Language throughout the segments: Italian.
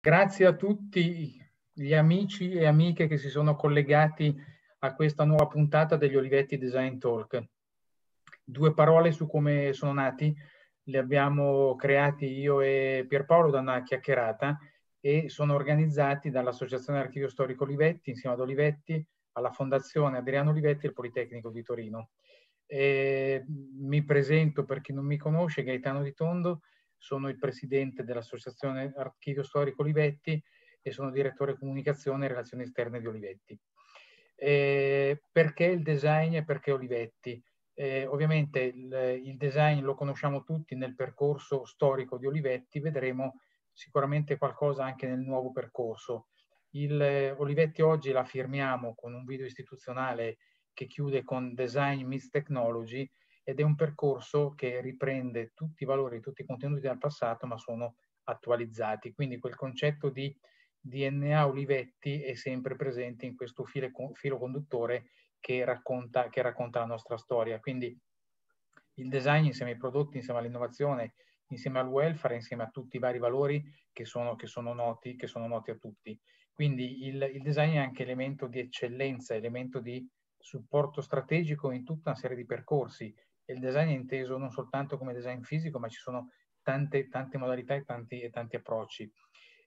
Grazie a tutti gli amici e amiche che si sono collegati a questa nuova puntata degli Olivetti Design Talk. Due parole su come sono nati, li abbiamo creati io e Pierpaolo da una chiacchierata e sono organizzati dall'Associazione Archivio Storico Olivetti insieme ad Olivetti, alla Fondazione Adriano Olivetti e al Politecnico di Torino. E mi presento per chi non mi conosce, Gaetano Di Tondo, sono il presidente dell'Associazione Archivio Storico Olivetti e sono direttore comunicazione e relazioni esterne di Olivetti. Eh, perché il design e perché Olivetti? Eh, ovviamente il, il, design lo conosciamo tutti nel percorso storico di Olivetti, vedremo sicuramente qualcosa anche nel nuovo percorso. Il, eh, Olivetti oggi la firmiamo con un video istituzionale che chiude con Design Meets Technology, ed è un percorso che riprende tutti i valori, tutti i contenuti dal passato, ma sono attualizzati. Quindi quel concetto di DNA Olivetti è sempre presente in questo filo, filo conduttore che racconta, che racconta la nostra storia. Quindi il design insieme ai prodotti, insieme all'innovazione, insieme al welfare, insieme a tutti i vari valori che sono, che sono, noti, che sono noti, a tutti. Quindi il, il, design è anche elemento di eccellenza, elemento di supporto strategico in tutta una serie di percorsi, il design è inteso non soltanto come design fisico, ma ci sono tante, tante modalità e tanti, e tanti approcci.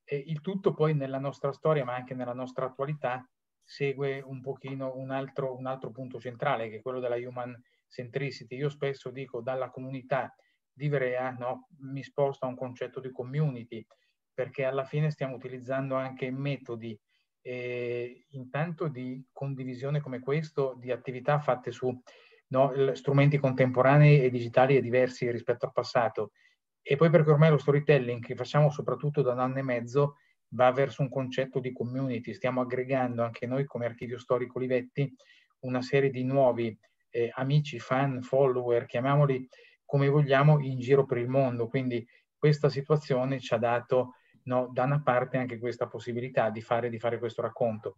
E il tutto poi nella nostra storia, ma anche nella nostra attualità, segue un pochino un altro, un altro punto centrale, che è quello della human centricity. Io spesso dico dalla comunità di Vrea, no, mi sposto a un concetto di community, perché alla fine stiamo utilizzando anche metodi eh, intanto di condivisione come questo, di attività fatte su no? strumenti contemporanei e digitali e diversi rispetto al passato. E poi perché ormai lo storytelling che facciamo soprattutto da un anno e mezzo va verso un concetto di community. Stiamo aggregando anche noi come Archivio Storico Livetti una serie di nuovi eh, amici, fan, follower, chiamiamoli come vogliamo, in giro per il mondo. Quindi questa situazione ci ha dato no, da una parte anche questa possibilità di fare, di fare questo racconto.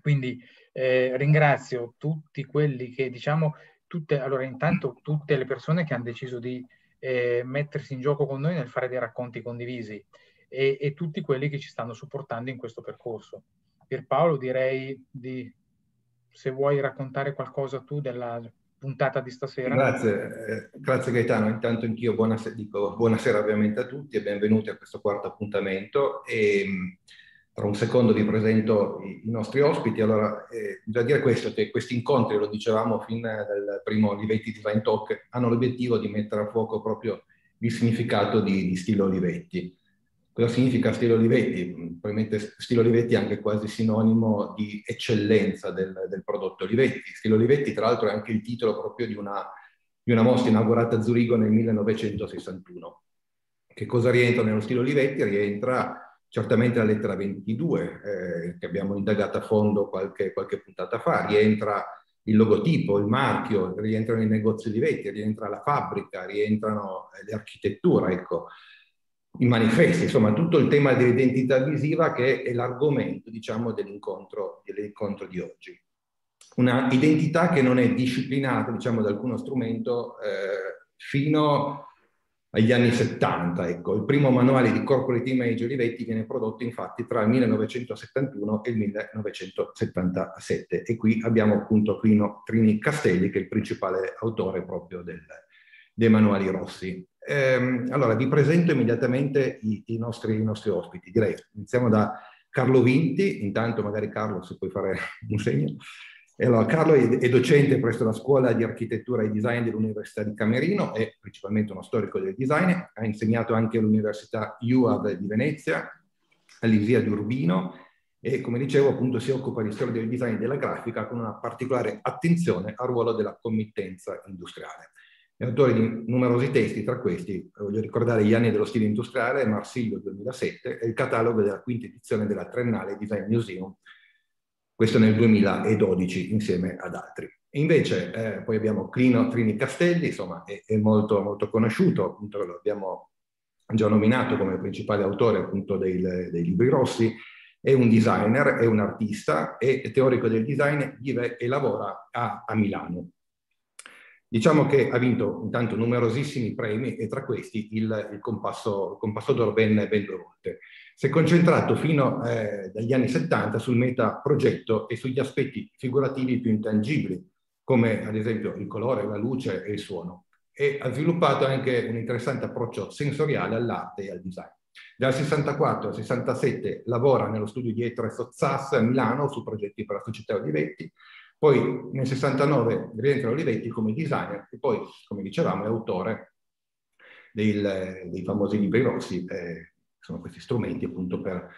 Quindi eh, ringrazio tutti quelli che diciamo tutte, allora intanto tutte le persone che hanno deciso di eh, mettersi in gioco con noi nel fare dei racconti condivisi e, e, tutti quelli che ci stanno supportando in questo percorso. Pierpaolo direi di, se vuoi raccontare qualcosa tu della puntata di stasera. Grazie, eh, grazie Gaetano. Intanto anch'io buonasera, dico buonasera ovviamente a tutti e benvenuti a questo quarto appuntamento. E, ehm, tra un secondo vi presento i, nostri ospiti. Allora, eh, bisogna dire questo, che questi incontri, lo dicevamo fin dal primo Olivetti Design Talk, hanno l'obiettivo di mettere a fuoco proprio il significato di, di stile Olivetti. Cosa significa stile Olivetti? Mm, probabilmente stile Olivetti è anche quasi sinonimo di eccellenza del, del prodotto Olivetti. Stile Olivetti, tra l'altro, è anche il titolo proprio di una, di una mostra inaugurata a Zurigo nel 1961. Che cosa rientra nello stile Olivetti? Rientra Certamente la lettera 22, eh, che abbiamo indagato a fondo qualche, qualche, puntata fa, rientra il logotipo, il marchio, rientrano i negozi di vetri, rientra la fabbrica, rientrano eh, l'architettura, ecco, i manifesti, insomma tutto il tema dell'identità visiva che è l'argomento, diciamo, dell'incontro, dell'incontro di oggi. Una identità che non è disciplinata, diciamo, da alcuno strumento eh, fino a agli anni 70. Ecco. Il primo manuale di corporate image Olivetti viene prodotto infatti tra il 1971 e il 1977 e qui abbiamo appunto Quino Trini Castelli che è il principale autore proprio del, dei manuali rossi. Ehm, allora vi presento immediatamente i, i, nostri, i nostri ospiti, direi iniziamo da Carlo Vinti, intanto magari Carlo se puoi fare un segno. Allora, Carlo è docente presso la scuola di architettura e design dell'Università di Camerino, è principalmente uno storico del design, ha insegnato anche all'Università UAV di Venezia, all'ISIA di Urbino e come dicevo appunto si occupa di storia del design e della grafica con una particolare attenzione al ruolo della committenza industriale. È autore di numerosi testi, tra questi voglio ricordare gli anni dello stile industriale, Marsiglio 2007 e il catalogo della quinta edizione della Trennale Design Museum questo nel 2012 insieme ad altri. E invece eh, poi abbiamo Clino Trini Castelli, insomma è, è molto, molto, conosciuto, appunto lo abbiamo già nominato come principale autore appunto dei, dei libri rossi, è un designer, è un artista, è teorico del design, vive e lavora a, a Milano. Diciamo che ha vinto intanto numerosissimi premi e tra questi il, il compasso, compasso d'oro ben, ben, due volte. Si è concentrato fino eh, dagli anni 70 sul meta progetto e sugli aspetti figurativi più intangibili, come ad esempio il colore, la luce e il suono. E ha sviluppato anche un interessante approccio sensoriale all'arte e al design. Dal 64 al 67 lavora nello studio di a Sozzas a Milano su progetti per la società Olivetti poi nel 69 rientra Olivetti come designer e poi, come dicevamo, è autore del, dei famosi libri rossi, eh, sono questi strumenti appunto per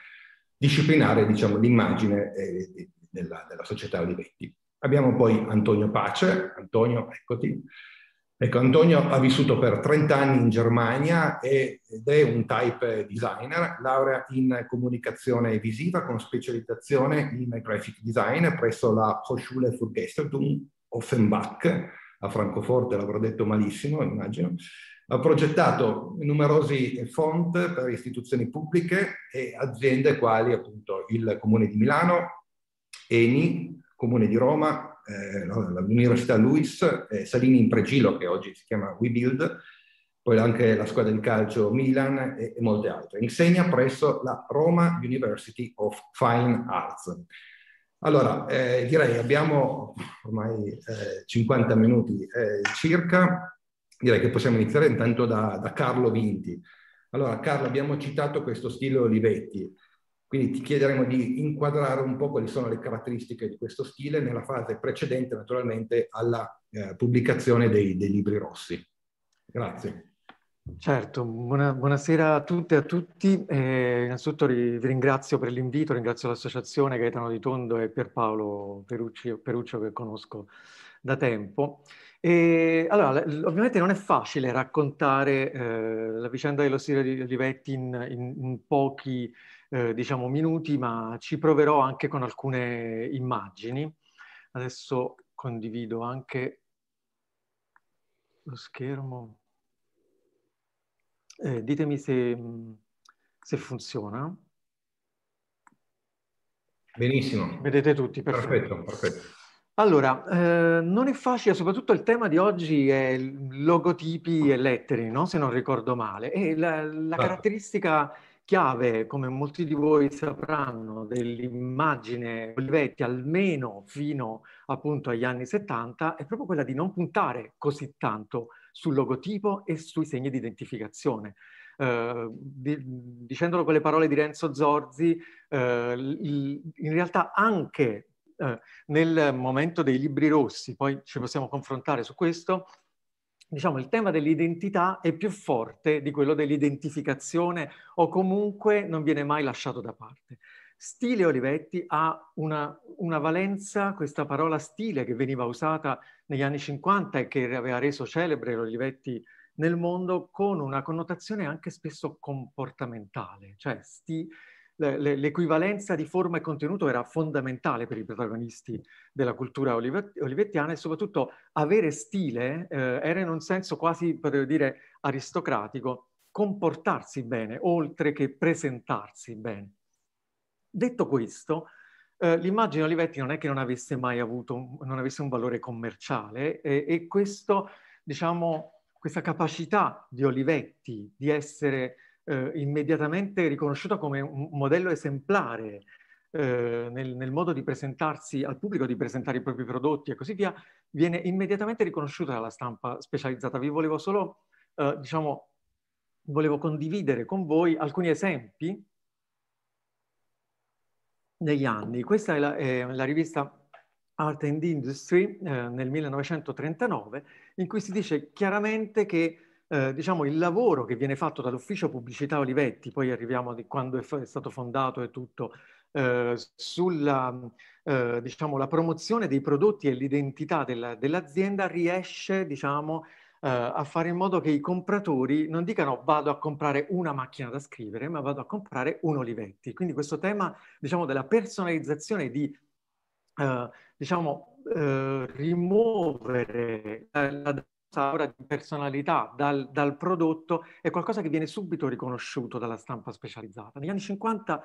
disciplinare diciamo, l'immagine eh, della, della società Olivetti. Abbiamo poi Antonio Pace, Antonio, eccoti, Ecco, Antonio ha vissuto per 30 anni in Germania ed è un type designer, laurea in comunicazione visiva con specializzazione in graphic design presso la Hochschule für Gestaltung Offenbach a Francoforte, l'avrò detto malissimo, immagino. Ha progettato numerosi font per istituzioni pubbliche e aziende quali appunto il Comune di Milano, Eni, Comune di Roma, eh, no, l'Università Luis, eh, Salini in pregilo, che oggi si chiama WeBuild, poi anche la squadra di calcio Milan e, e molte altre. Insegna presso la Roma University of Fine Arts. Allora, eh, direi abbiamo ormai 50 eh, minuti eh, circa, direi che possiamo iniziare intanto da, da Carlo Vinti. Allora, Carlo, abbiamo citato questo stile Olivetti. Quindi ti chiederemo di inquadrare un po' quali sono le caratteristiche di questo stile nella fase precedente naturalmente alla eh, pubblicazione dei, dei, libri rossi. Grazie. Certo, buona, buonasera a tutte e a tutti. Eh, innanzitutto vi ringrazio per l'invito, ringrazio l'associazione Gaetano Di Tondo e Pierpaolo Peruccio, Peruccio che conosco da tempo. E, allora, ovviamente non è facile raccontare eh, la vicenda dello stile di Olivetti in, in, in pochi eh, diciamo, minuti, ma ci proverò anche con alcune immagini. Adesso condivido anche lo schermo. Eh, ditemi se, mm, se, funziona. Benissimo. Vedete tutti, perfetto. perfetto, perfetto. Allora, eh, non è facile, soprattutto il tema di oggi è logotipi e lettere, no? se non ricordo male. E la, la certo. caratteristica chiave, come molti di voi sapranno, dell'immagine Olivetti almeno fino appunto agli anni 70 è proprio quella di non puntare così tanto sul logotipo e sui segni di identificazione. Eh, di, dicendolo con le parole di Renzo Zorzi, eh, in realtà anche eh, nel momento dei libri rossi, poi ci possiamo confrontare su questo, diciamo, il tema dell'identità è più forte di quello dell'identificazione o comunque non viene mai lasciato da parte. Stile Olivetti ha una, una, valenza, questa parola stile che veniva usata negli anni 50 e che aveva reso celebre l'Olivetti nel mondo con una connotazione anche spesso comportamentale, cioè stile l'equivalenza di forma e contenuto era fondamentale per i protagonisti della cultura olivettiana e soprattutto avere stile eh, era in un senso quasi, potrei dire, aristocratico, comportarsi bene oltre che presentarsi bene. Detto questo, eh, l'immagine Olivetti non è che non avesse mai avuto, un, non avesse un valore commerciale e, e questo, diciamo, questa capacità di Olivetti di essere eh, immediatamente riconosciuta come un modello esemplare eh, nel, nel, modo di presentarsi al pubblico, di presentare i propri prodotti e così via, viene immediatamente riconosciuta dalla stampa specializzata. Vi volevo solo, eh, diciamo, volevo condividere con voi alcuni esempi negli anni. Questa è la, è la rivista Art and Industry eh, nel 1939, in cui si dice chiaramente che eh, diciamo, il lavoro che viene fatto dall'ufficio pubblicità Olivetti, poi arriviamo a quando è, è, stato fondato e tutto, eh, sulla eh, diciamo, la promozione dei prodotti e l'identità dell'azienda riesce diciamo, eh, a fare in modo che i compratori non dicano vado a comprare una macchina da scrivere, ma vado a comprare un Olivetti. Quindi questo tema diciamo, della personalizzazione di eh, diciamo, rimuovere la ora di personalità dal, dal, prodotto è qualcosa che viene subito riconosciuto dalla stampa specializzata. Negli anni 50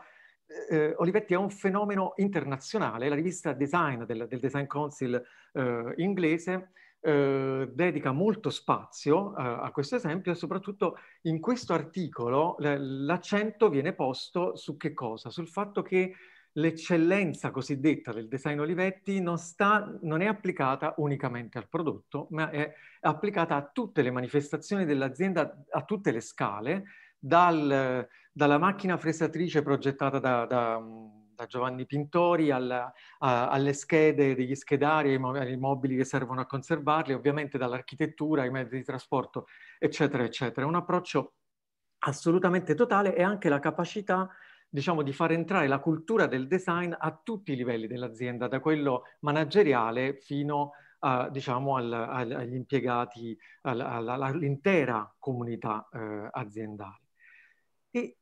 eh, eh, Olivetti è un fenomeno internazionale, la rivista Design del, del Design Council eh, inglese eh, dedica molto spazio eh, a questo esempio e soprattutto in questo articolo l'accento viene posto su che cosa? Sul fatto che l'eccellenza cosiddetta del design Olivetti non, sta, non, è applicata unicamente al prodotto, ma è applicata a tutte le manifestazioni dell'azienda, a tutte le scale, dal, dalla macchina fresatrice progettata da, da, da Giovanni Pintori alla, a, alle schede degli schedari, ai mobili che servono a conservarli, ovviamente dall'architettura, ai mezzi di trasporto, eccetera, eccetera. È un approccio assolutamente totale e anche la capacità diciamo, di far entrare la cultura del design a tutti i livelli dell'azienda, da quello manageriale fino a, diciamo, al, al, agli impiegati, al, all'intera comunità eh, aziendale. E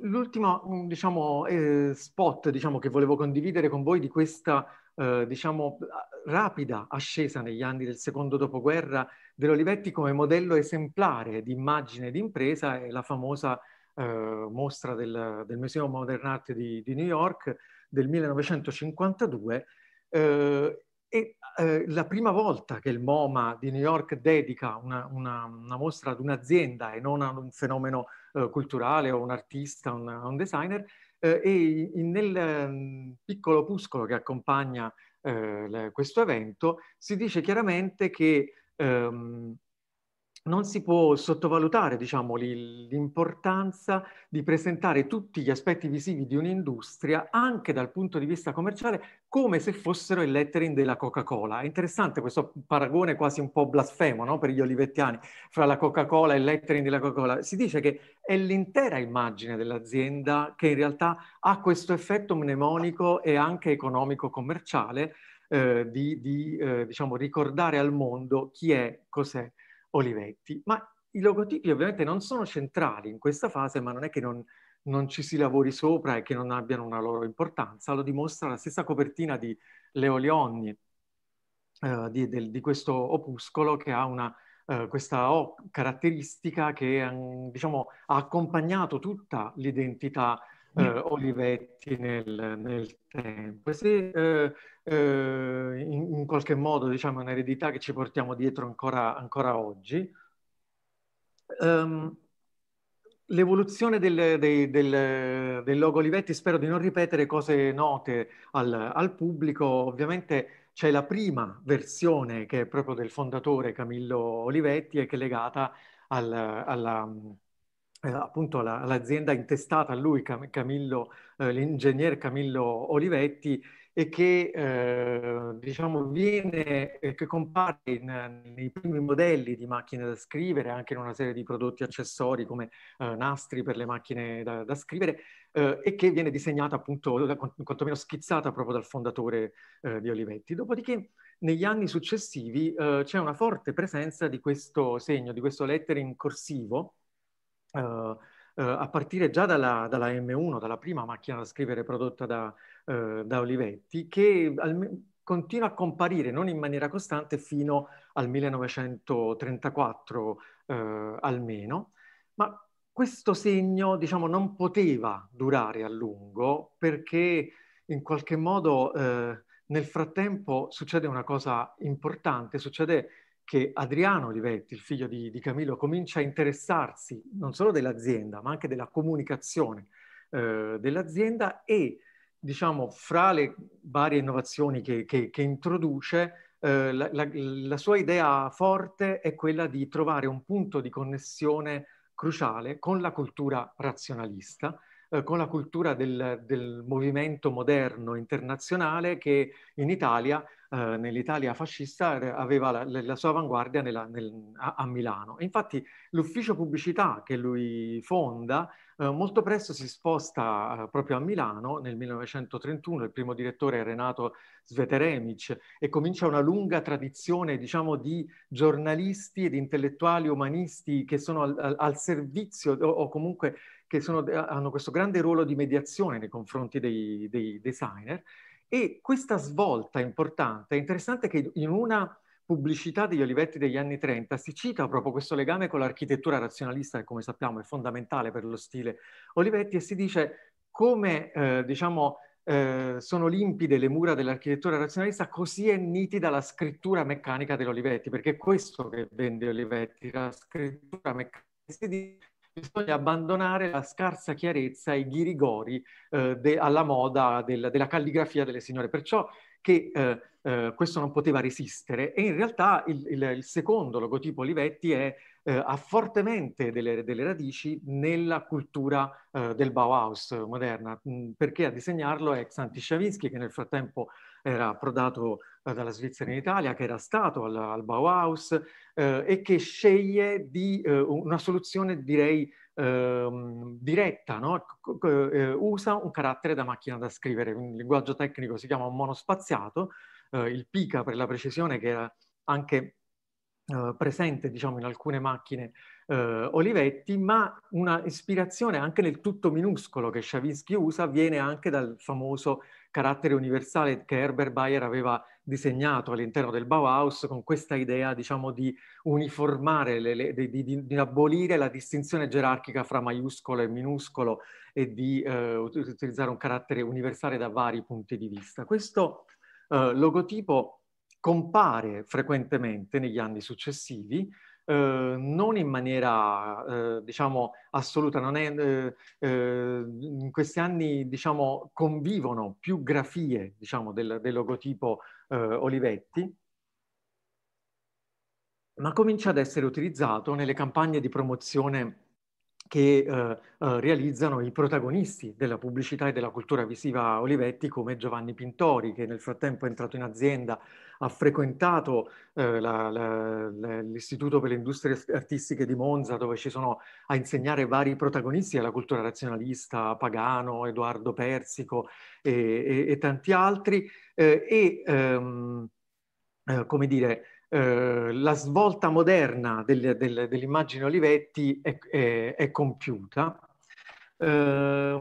l'ultimo diciamo, eh, spot diciamo, che volevo condividere con voi di questa eh, diciamo, rapida ascesa negli anni del secondo dopoguerra dell'Olivetti come modello esemplare di immagine d'impresa è la famosa eh, mostra del, del, Museo Modern Art di, di, New York del 1952 eh, e eh, la prima volta che il MoMA di New York dedica una, una, una mostra ad un'azienda e non ad un fenomeno culturale o un artista, un, un designer, e nel mm, piccolo opuscolo che accompagna eh, questo evento si dice chiaramente che ehm, non si può sottovalutare diciamo, l'importanza di presentare tutti gli aspetti visivi di un'industria anche dal punto di vista commerciale come se fossero il lettering della Coca-Cola. È interessante questo paragone quasi un po' blasfemo no? per gli olivettiani fra la Coca-Cola e il lettering della Coca-Cola. Si dice che è l'intera immagine dell'azienda che in realtà ha questo effetto mnemonico e anche economico-commerciale eh, di, di eh, diciamo, ricordare al mondo chi è, cos'è Olivetti. Ma i logotipi ovviamente non sono centrali in questa fase, ma non è che non, non ci si lavori sopra e che non abbiano una loro importanza, lo dimostra la stessa copertina di Leo Leoni, eh, di, del, di, questo opuscolo che ha una, eh, questa oh, caratteristica che mm, diciamo, ha accompagnato tutta l'identità eh, Olivetti nel, nel, tempo. E se eh, eh, in, in, qualche modo diciamo un'eredità che ci portiamo dietro ancora, ancora oggi, um, l'evoluzione del, del, del, del, logo Olivetti, spero di non ripetere cose note al, al pubblico, ovviamente c'è la prima versione che è proprio del fondatore Camillo Olivetti e che è legata al, alla eh, appunto la, l'azienda intestata a lui, Cam, Camillo, eh, l'ingegner Camillo Olivetti, e che eh, diciamo viene, che compare in, nei primi modelli di macchine da scrivere, anche in una serie di prodotti accessori come eh, nastri per le macchine da, da scrivere, eh, e che viene disegnata appunto, quantomeno schizzata proprio dal fondatore eh, di Olivetti. Dopodiché negli anni successivi c'è una forte presenza di questo segno, di questo lettering corsivo, eh, eh, a partire già dalla, dalla, M1, dalla prima macchina da scrivere prodotta da, eh, da Olivetti, che al, continua a comparire, non in maniera costante, fino al 1934 eh, almeno, ma questo segno diciamo, non poteva durare a lungo perché in qualche modo eh, nel frattempo succede una cosa importante, succede che Adriano Olivetti, il figlio di, di Camillo, comincia a interessarsi non solo dell'azienda, ma anche della comunicazione eh, dell'azienda e, diciamo, fra le varie innovazioni che, che, che introduce, eh, la, la, la sua idea forte è quella di trovare un punto di connessione cruciale con la cultura razionalista, eh, con la cultura del, del, movimento moderno internazionale che in Italia eh, nell'Italia fascista eh, aveva la, la sua avanguardia nella, nel, a, a, Milano. E infatti l'ufficio pubblicità che lui fonda eh, molto presto si sposta eh, proprio a Milano nel 1931, il primo direttore è Renato Sveteremic e comincia una lunga tradizione diciamo, di giornalisti ed intellettuali umanisti che sono al, al, al servizio o, o comunque che sono, hanno questo grande ruolo di mediazione nei confronti dei, dei designer e questa svolta importante, è interessante che in una pubblicità degli Olivetti degli anni 30 si cita proprio questo legame con l'architettura razionalista che come sappiamo è fondamentale per lo stile Olivetti e si dice come eh, diciamo, eh, sono limpide le mura dell'architettura razionalista così è nitida la scrittura meccanica dell'Olivetti perché è questo che vende Olivetti, la scrittura meccanica bisogna abbandonare la scarsa chiarezza e i ghirigori eh, de, alla moda del, della calligrafia delle signore. Perciò che eh, eh, questo non poteva resistere e in realtà il, il, il secondo logotipo Olivetti è, eh, ha fortemente delle, delle, radici nella cultura eh, del Bauhaus moderna, mm, perché a disegnarlo è Xanti Sciavinsky che nel frattempo era approdato eh, dalla Svizzera in Italia, che era stato al, al Bauhaus, eh, e che sceglie di, eh, una soluzione, direi, ehm, diretta, no? Eh, usa un carattere da macchina da scrivere, un linguaggio tecnico si chiama monospaziato, eh, il pica per la precisione che era anche eh, presente diciamo, in alcune macchine eh, Olivetti, ma una ispirazione anche nel tutto minuscolo che Shavinsky usa viene anche dal famoso carattere universale che Herbert Bayer aveva disegnato all'interno del Bauhaus con questa idea, diciamo, di uniformare, le, le, di, di, di, abolire la distinzione gerarchica fra maiuscolo e minuscolo e di eh, utilizzare un carattere universale da vari punti di vista. Questo eh, logotipo compare frequentemente negli anni successivi, Ehm, non in maniera, eh, diciamo, assoluta. È, ehm, ehm, in questi anni, diciamo, convivono più grafie, diciamo, del, del, logotipo Olivetti, ma comincia ad essere utilizzato nelle campagne di promozione che eh, realizzano i protagonisti della pubblicità e della cultura visiva Olivetti come Giovanni Pintori, che nel frattempo è entrato in azienda ha frequentato eh, la, la, la, l'Istituto per le Industrie Artistiche di Monza, dove ci sono a insegnare vari protagonisti della cultura razionalista, Pagano, Edoardo Persico e, e, e tanti altri, eh, e ehm, eh, come dire, eh, la svolta moderna del, del, dell'immagine Olivetti è, è, è compiuta. Eh,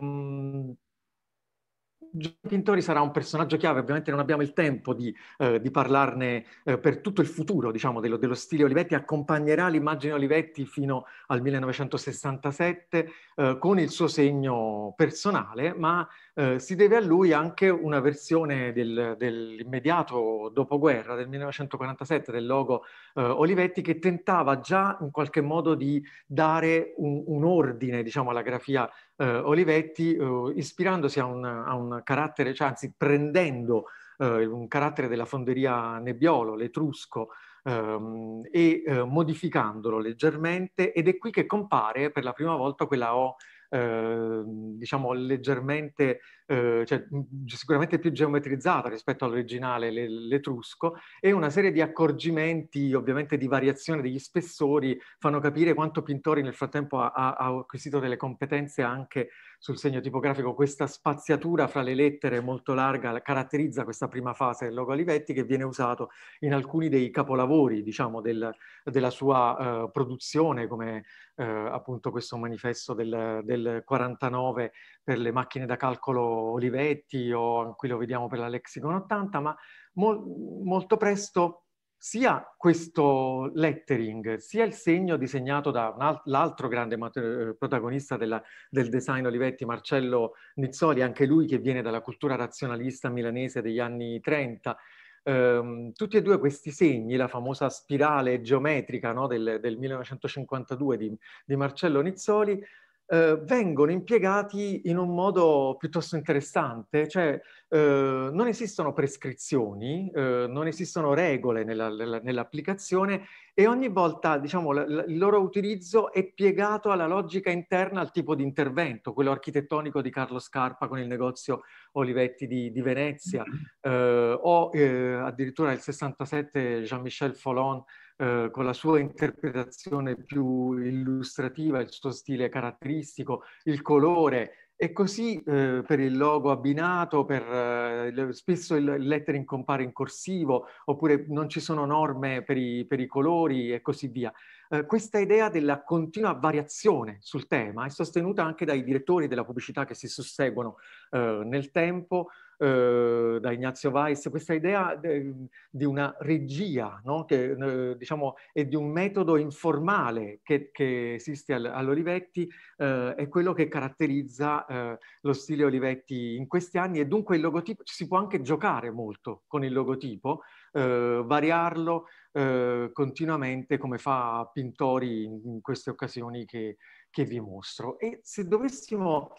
Giorgio Pintori sarà un personaggio chiave, ovviamente non abbiamo il tempo di, eh, di parlarne eh, per tutto il futuro diciamo, dello, dello, stile Olivetti, accompagnerà l'immagine Olivetti fino al 1967 eh, con il suo segno personale, ma eh, si deve a lui anche una versione del, dell'immediato dopoguerra, del 1947, del logo eh, Olivetti, che tentava già in qualche modo di dare un, un ordine diciamo, alla grafia eh, Olivetti, eh, ispirandosi a un, a un carattere, cioè, anzi prendendo eh, un carattere della fonderia Nebbiolo, l'etrusco, ehm, e modificandolo leggermente ed è qui che compare per la prima volta quella O eh, diciamo leggermente eh, cioè, sicuramente più geometrizzata rispetto all'originale, l'etrusco, e una serie di accorgimenti, ovviamente di variazione degli spessori, fanno capire quanto Pintori nel frattempo ha, ha acquisito delle competenze anche sul segno tipografico. Questa spaziatura fra le lettere molto larga caratterizza questa prima fase del logo Olivetti che viene usato in alcuni dei capolavori, diciamo, del, della sua uh, produzione, come uh, appunto questo manifesto del, del 49 per le macchine da calcolo Olivetti o qui lo vediamo per la Lexicon 80, ma mol, molto presto sia questo lettering, sia il segno disegnato da l'altro grande eh, protagonista della, del design Olivetti, Marcello Nizzoli, anche lui che viene dalla cultura razionalista milanese degli anni 30, ehm, tutti e due questi segni, la famosa spirale geometrica no, del, del, 1952 di, di Marcello Nizzoli, eh, vengono impiegati in un modo piuttosto interessante, cioè eh, non esistono prescrizioni, eh, non esistono regole nella, nella, nell'applicazione e ogni volta diciamo, la, la, il loro utilizzo è piegato alla logica interna al tipo di intervento, quello architettonico di Carlo Scarpa con il negozio Olivetti di, di Venezia mm-hmm. eh, o eh, addirittura il 67 Jean-Michel Folon eh, con la sua interpretazione più illustrativa, il suo stile caratteristico, il colore. E così eh, per il logo abbinato, per, eh, spesso il lettering compare in corsivo, oppure non ci sono norme per i, per i colori e così via. Eh, questa idea della continua variazione sul tema è sostenuta anche dai direttori della pubblicità che si susseguono eh, nel tempo, eh, da Ignazio Weiss, questa idea de, di una regia no? che, eh, diciamo, e di un metodo informale che, che esiste al, all'Olivetti eh, è quello che caratterizza eh, lo stile Olivetti in questi anni e dunque il logotipo, si può anche giocare molto con il logotipo, eh, variarlo eh, continuamente come fa Pintori in, queste occasioni che, che vi mostro. E se dovessimo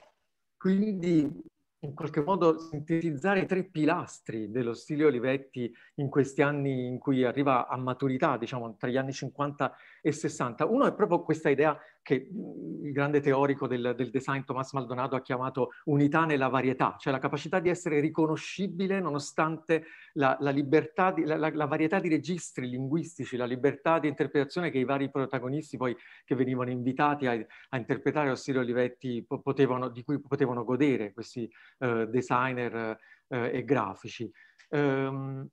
quindi in qualche modo sintetizzare i tre pilastri dello stile Olivetti in questi anni in cui arriva a maturità, diciamo tra gli anni 50 e 60. Uno è proprio questa idea che mm, il grande teorico del, del design Tommaso Maldonado ha chiamato unità nella varietà, cioè la capacità di essere riconoscibile nonostante la, la, di, la, la, varietà di registri linguistici, la libertà di interpretazione che i vari protagonisti poi che venivano invitati a, a interpretare Ossilio Olivetti potevano, di cui potevano godere questi uh, designer uh, e grafici. Um,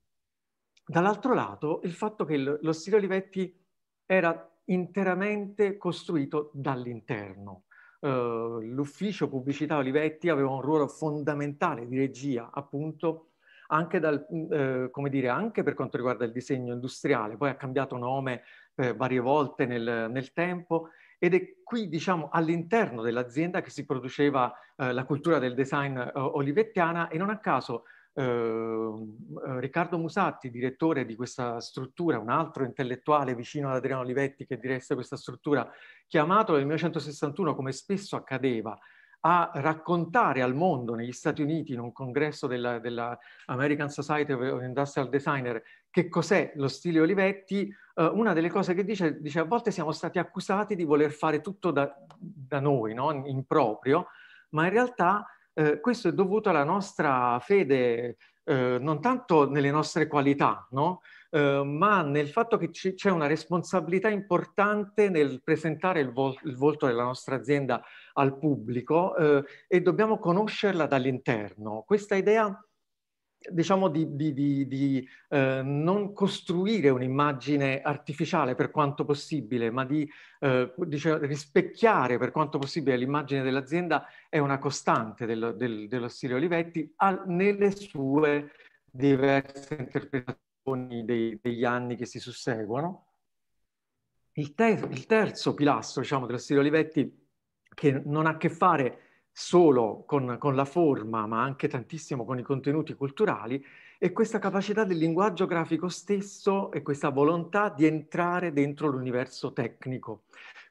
dall'altro lato il fatto che l'Ossilio Olivetti era interamente costruito dall'interno. Eh, l'ufficio pubblicità Olivetti aveva un ruolo fondamentale di regia, appunto, anche, dal, eh, come dire, anche per quanto riguarda il disegno industriale, poi ha cambiato nome eh, varie volte nel, nel, tempo ed è qui, diciamo, all'interno dell'azienda che si produceva uh, la cultura del design olivettiana e non a caso Ehm, eh, Riccardo Musatti, direttore di questa struttura, un altro intellettuale vicino ad Adriano Olivetti che diresse questa struttura, chiamato nel 1961, come spesso accadeva, a raccontare al mondo negli Stati Uniti in un congresso della, della American Society of Industrial Designer che cos'è lo stile Olivetti, eh, una delle cose che dice, dice a volte siamo stati accusati di voler fare tutto da, da noi, no? in proprio, ma in realtà eh, questo è dovuto alla nostra fede, eh, non tanto nelle nostre qualità, no? eh, ma nel fatto che c- c'è una responsabilità importante nel presentare il, vol- il volto della nostra azienda al pubblico eh, e dobbiamo conoscerla dall'interno. Questa idea diciamo di, di, di, di eh, non costruire un'immagine artificiale per quanto possibile, ma di eh, diciamo, rispecchiare per quanto possibile l'immagine dell'azienda è una costante del, del, dello stile Olivetti al, nelle sue diverse interpretazioni dei, degli anni che si susseguono. Il, ter il terzo pilastro diciamo, dello stile Olivetti, che non ha a che fare solo con, con, la forma, ma anche tantissimo con i contenuti culturali, e questa capacità del linguaggio grafico stesso e questa volontà di entrare dentro l'universo tecnico.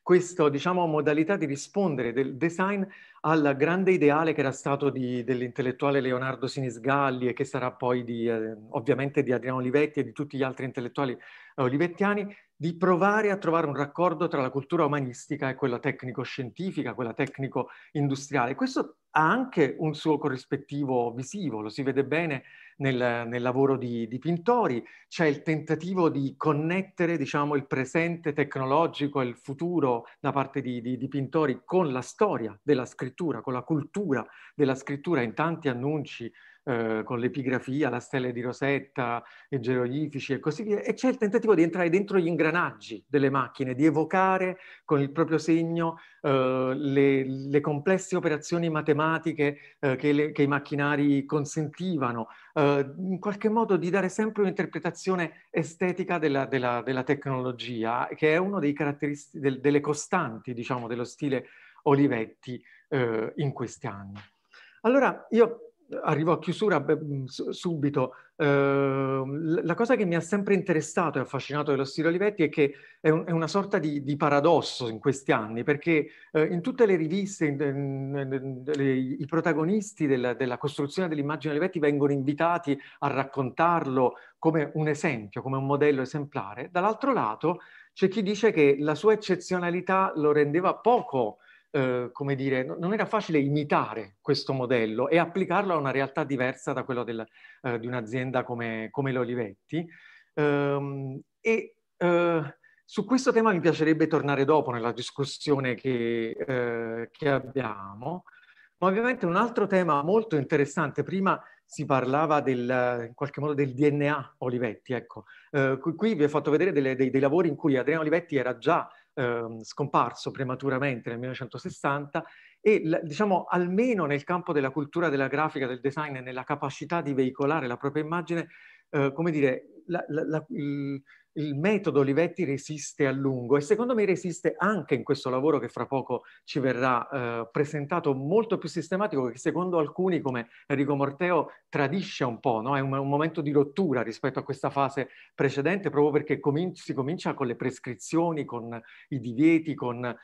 Questa, diciamo, modalità di rispondere del design al grande ideale che era stato di, dell'intellettuale Leonardo Sinisgalli e che sarà poi di, eh, ovviamente di Adriano Olivetti e di tutti gli altri intellettuali eh, olivettiani, di provare a trovare un raccordo tra la cultura umanistica e quella tecnico-scientifica, quella tecnico-industriale. Questo ha anche un suo corrispettivo visivo, lo si vede bene nel, nel lavoro di, di, Pintori, c'è il tentativo di connettere diciamo, il presente tecnologico e il futuro da parte di, di, di, Pintori con la storia della scrittura, con la cultura della scrittura in tanti annunci. Eh, con l'epigrafia, la stella di Rosetta, i geroglifici e così via, e c'è il tentativo di entrare dentro gli ingranaggi delle macchine, di evocare con il proprio segno eh, le, le, complesse operazioni matematiche eh, che, le, che, i macchinari consentivano, eh, in qualche modo di dare sempre un'interpretazione estetica della, della, della tecnologia, che è una del, delle costanti, diciamo, dello stile Olivetti eh, in questi anni. Allora, io arrivo a chiusura beh, mm, subito. Eh, la cosa che mi ha sempre interessato e affascinato dello stile Olivetti è che è, un, è una sorta di, di, paradosso in questi anni, perché eh, in tutte le riviste in, in, in, le, i protagonisti della, della costruzione dell'immagine Olivetti vengono invitati a raccontarlo come un esempio, come un modello esemplare. Dall'altro lato c'è chi dice che la sua eccezionalità lo rendeva poco eh, come dire, non era facile imitare questo modello e applicarlo a una realtà diversa da quella del, eh, di un'azienda come, come l'Olivetti. Um, e eh, su questo tema mi piacerebbe tornare dopo nella discussione che, eh, che abbiamo, ma ovviamente un altro tema molto interessante, prima si parlava del, in qualche modo del DNA Olivetti, ecco. Eh, qui vi ho fatto vedere delle, dei, dei, lavori in cui Adriano Olivetti era già eh, scomparso prematuramente nel 1960 e diciamo almeno nel campo della cultura della grafica, del design e nella capacità di veicolare la propria immagine, eh, come dire, la, la, la, il, il metodo Olivetti resiste a lungo e secondo me resiste anche in questo lavoro che fra poco ci verrà eh, presentato molto più sistematico che secondo alcuni come Enrico Morteo tradisce un po', no? è un, un, momento di rottura rispetto a questa fase precedente proprio perché comin si comincia con le prescrizioni, con i divieti, con eh,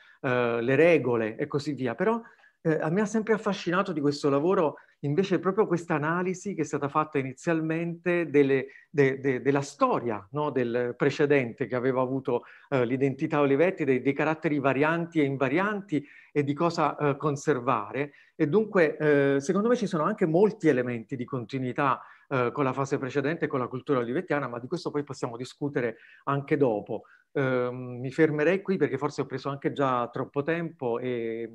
le regole e così via, però eh, me ha sempre affascinato di questo lavoro invece proprio questa analisi che è stata fatta inizialmente delle, de, de, della storia no? del precedente che aveva avuto eh, l'identità Olivetti, dei, dei, caratteri varianti e invarianti e di cosa eh, conservare. E dunque, eh, secondo me ci sono anche molti elementi di continuità eh, con la fase precedente con la cultura olivettiana, ma di questo poi possiamo discutere anche dopo. Ehm, mi fermerei qui perché forse ho preso anche già troppo tempo e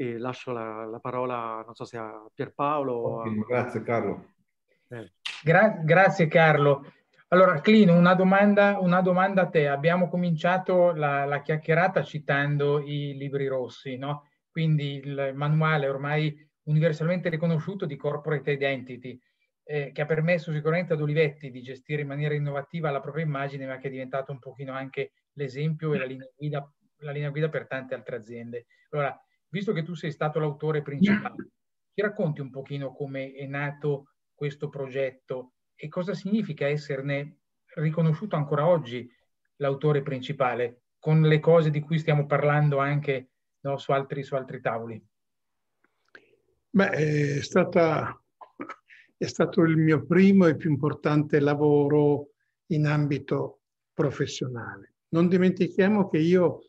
e lascio la, la, parola, non so se a Pierpaolo. Okay, a... Grazie Carlo. Eh. Gra- grazie Carlo. Allora, Clino, una, una domanda, a te. Abbiamo cominciato la, la chiacchierata citando i libri rossi, no? quindi il manuale ormai universalmente riconosciuto di corporate identity, eh, che ha permesso sicuramente ad Olivetti di gestire in maniera innovativa la propria immagine, ma che è diventato un pochino anche l'esempio e la linea guida, la linea guida per tante altre aziende. Allora, visto che tu sei stato l'autore principale, ci racconti un pochino come è nato questo progetto e cosa significa esserne riconosciuto ancora oggi l'autore principale, con le cose di cui stiamo parlando anche no, su, altri, su, altri, tavoli? Beh, è, stata, è stato il mio primo e più importante lavoro in ambito professionale. Non dimentichiamo che io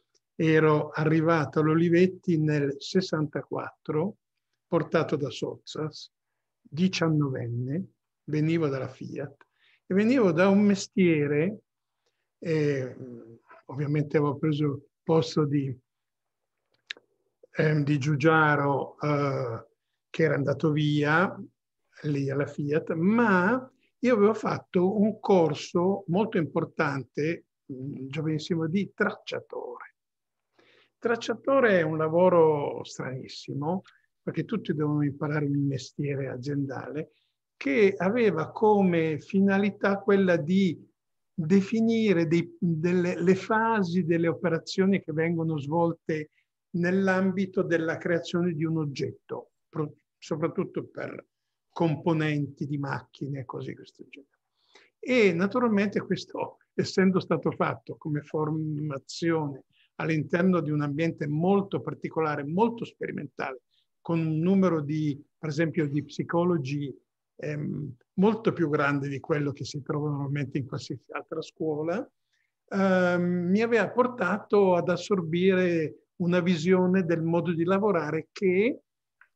ero arrivato all'Olivetti nel 64, portato da Sozzas, 19enne, venivo dalla Fiat e venivo da un mestiere, eh, ovviamente avevo preso il posto di, eh, di Giugiaro eh, che era andato via lì alla Fiat, ma io avevo fatto un corso molto importante, mm, giovanissimo, di tracciatore Tracciatore è un lavoro stranissimo, perché tutti devono imparare un mestiere aziendale, che aveva come finalità quella di definire dei, delle, le fasi delle operazioni che vengono svolte nell'ambito della creazione di un oggetto, soprattutto per componenti di macchine e cose di questo genere. E naturalmente questo, essendo stato fatto come formazione all'interno di un ambiente molto particolare, molto sperimentale, con un numero di, per esempio, di psicologi ehm, molto più grande di quello che si trova normalmente in qualsiasi altra scuola, ehm, mi aveva portato ad assorbire una visione del modo di lavorare che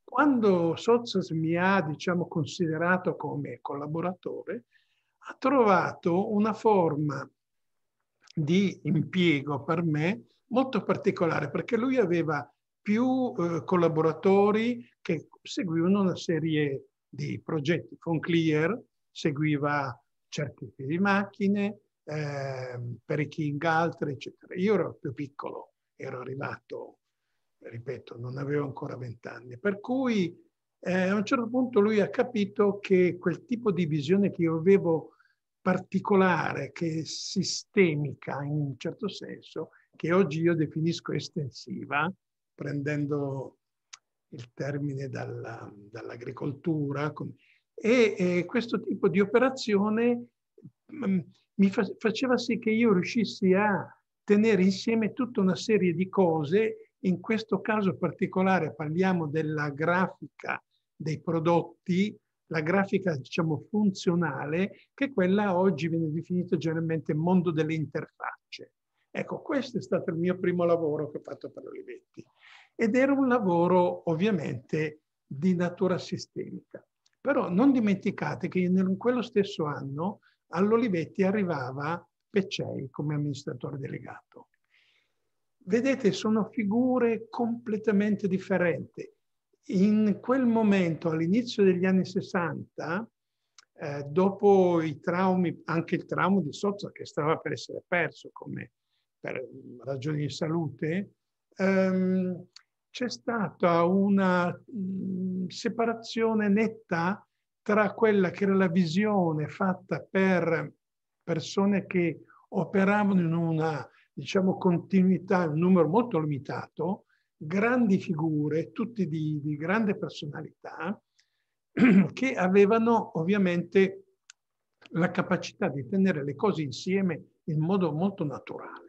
quando Sozas mi ha diciamo, considerato come collaboratore, ha trovato una forma di impiego per me molto particolare perché lui aveva più eh, collaboratori che seguivano una serie di progetti. Clear seguiva certi tipi di macchine, eh, per King altri, eccetera. Io ero più piccolo, ero arrivato, ripeto, non avevo ancora vent'anni, per cui eh, a un certo punto lui ha capito che quel tipo di visione che io avevo particolare, che è sistemica in un certo senso, che oggi io definisco estensiva, prendendo il termine dalla, dall'agricoltura, e, e, questo tipo di operazione mm, mi fa, faceva sì che io riuscissi a tenere insieme tutta una serie di cose, in questo caso particolare parliamo della grafica dei prodotti, la grafica diciamo funzionale, che quella oggi viene definita generalmente mondo delle interfacce. Ecco, questo è stato il mio primo lavoro che ho fatto per Olivetti ed era un lavoro ovviamente di natura sistemica. Però non dimenticate che in quello stesso anno all'Olivetti arrivava Peccei come amministratore delegato. Vedete, sono figure completamente differenti. In quel momento, all'inizio degli anni 60, eh, dopo i traumi, anche il trauma di Sozza che stava per essere perso come per ragioni di salute, ehm, c'è stata una mh, mm, separazione netta tra quella che era la visione fatta per persone che operavano in una diciamo, continuità, un numero molto limitato, grandi figure, tutti di, di grande personalità, che avevano ovviamente la capacità di tenere le cose insieme in modo molto naturale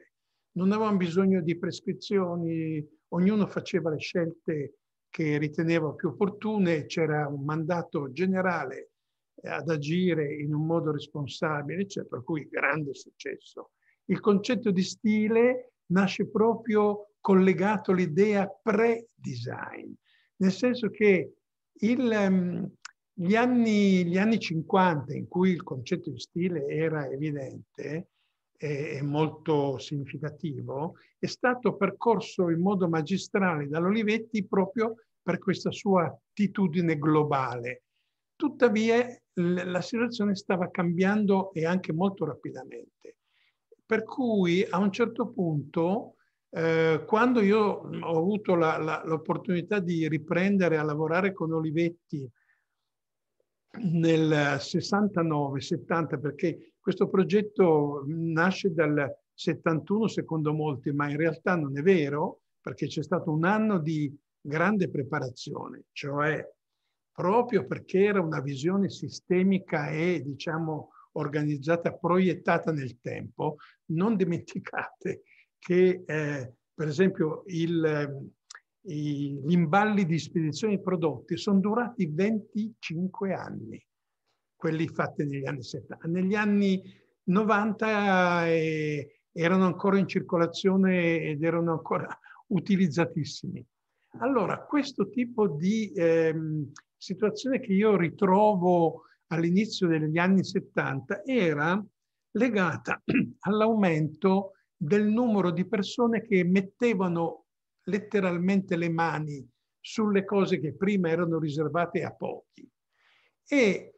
non avevamo bisogno di prescrizioni, ognuno faceva le scelte che riteneva più opportune, c'era un mandato generale eh, ad agire in un modo responsabile, cioè per cui grande successo. Il concetto di stile nasce proprio collegato all'idea pre-design, nel senso che il, mm, gli, anni, gli anni 50, in cui il concetto di stile era evidente, e molto significativo, è stato percorso in modo magistrale dall'Olivetti proprio per questa sua attitudine globale. Tuttavia la situazione stava cambiando e anche molto rapidamente. Per cui a un certo punto, eh, quando io ho avuto l'opportunità di riprendere a lavorare con Olivetti nel 69-70, perché questo progetto nasce dal 71 secondo molti, ma in realtà non è vero perché c'è stato un anno di grande preparazione, cioè proprio perché era una visione sistemica e diciamo organizzata, proiettata nel tempo, non dimenticate che eh, per esempio il, i, gli imballi di spedizione di prodotti sono durati 25 anni quelli fatti negli anni 70. Negli anni 90 eh, erano ancora in circolazione ed erano ancora utilizzatissimi. Allora, questo tipo di ehm, situazione che io ritrovo all'inizio degli anni 70 era legata all'aumento del numero di persone che mettevano letteralmente le mani sulle cose che prima erano riservate a pochi. E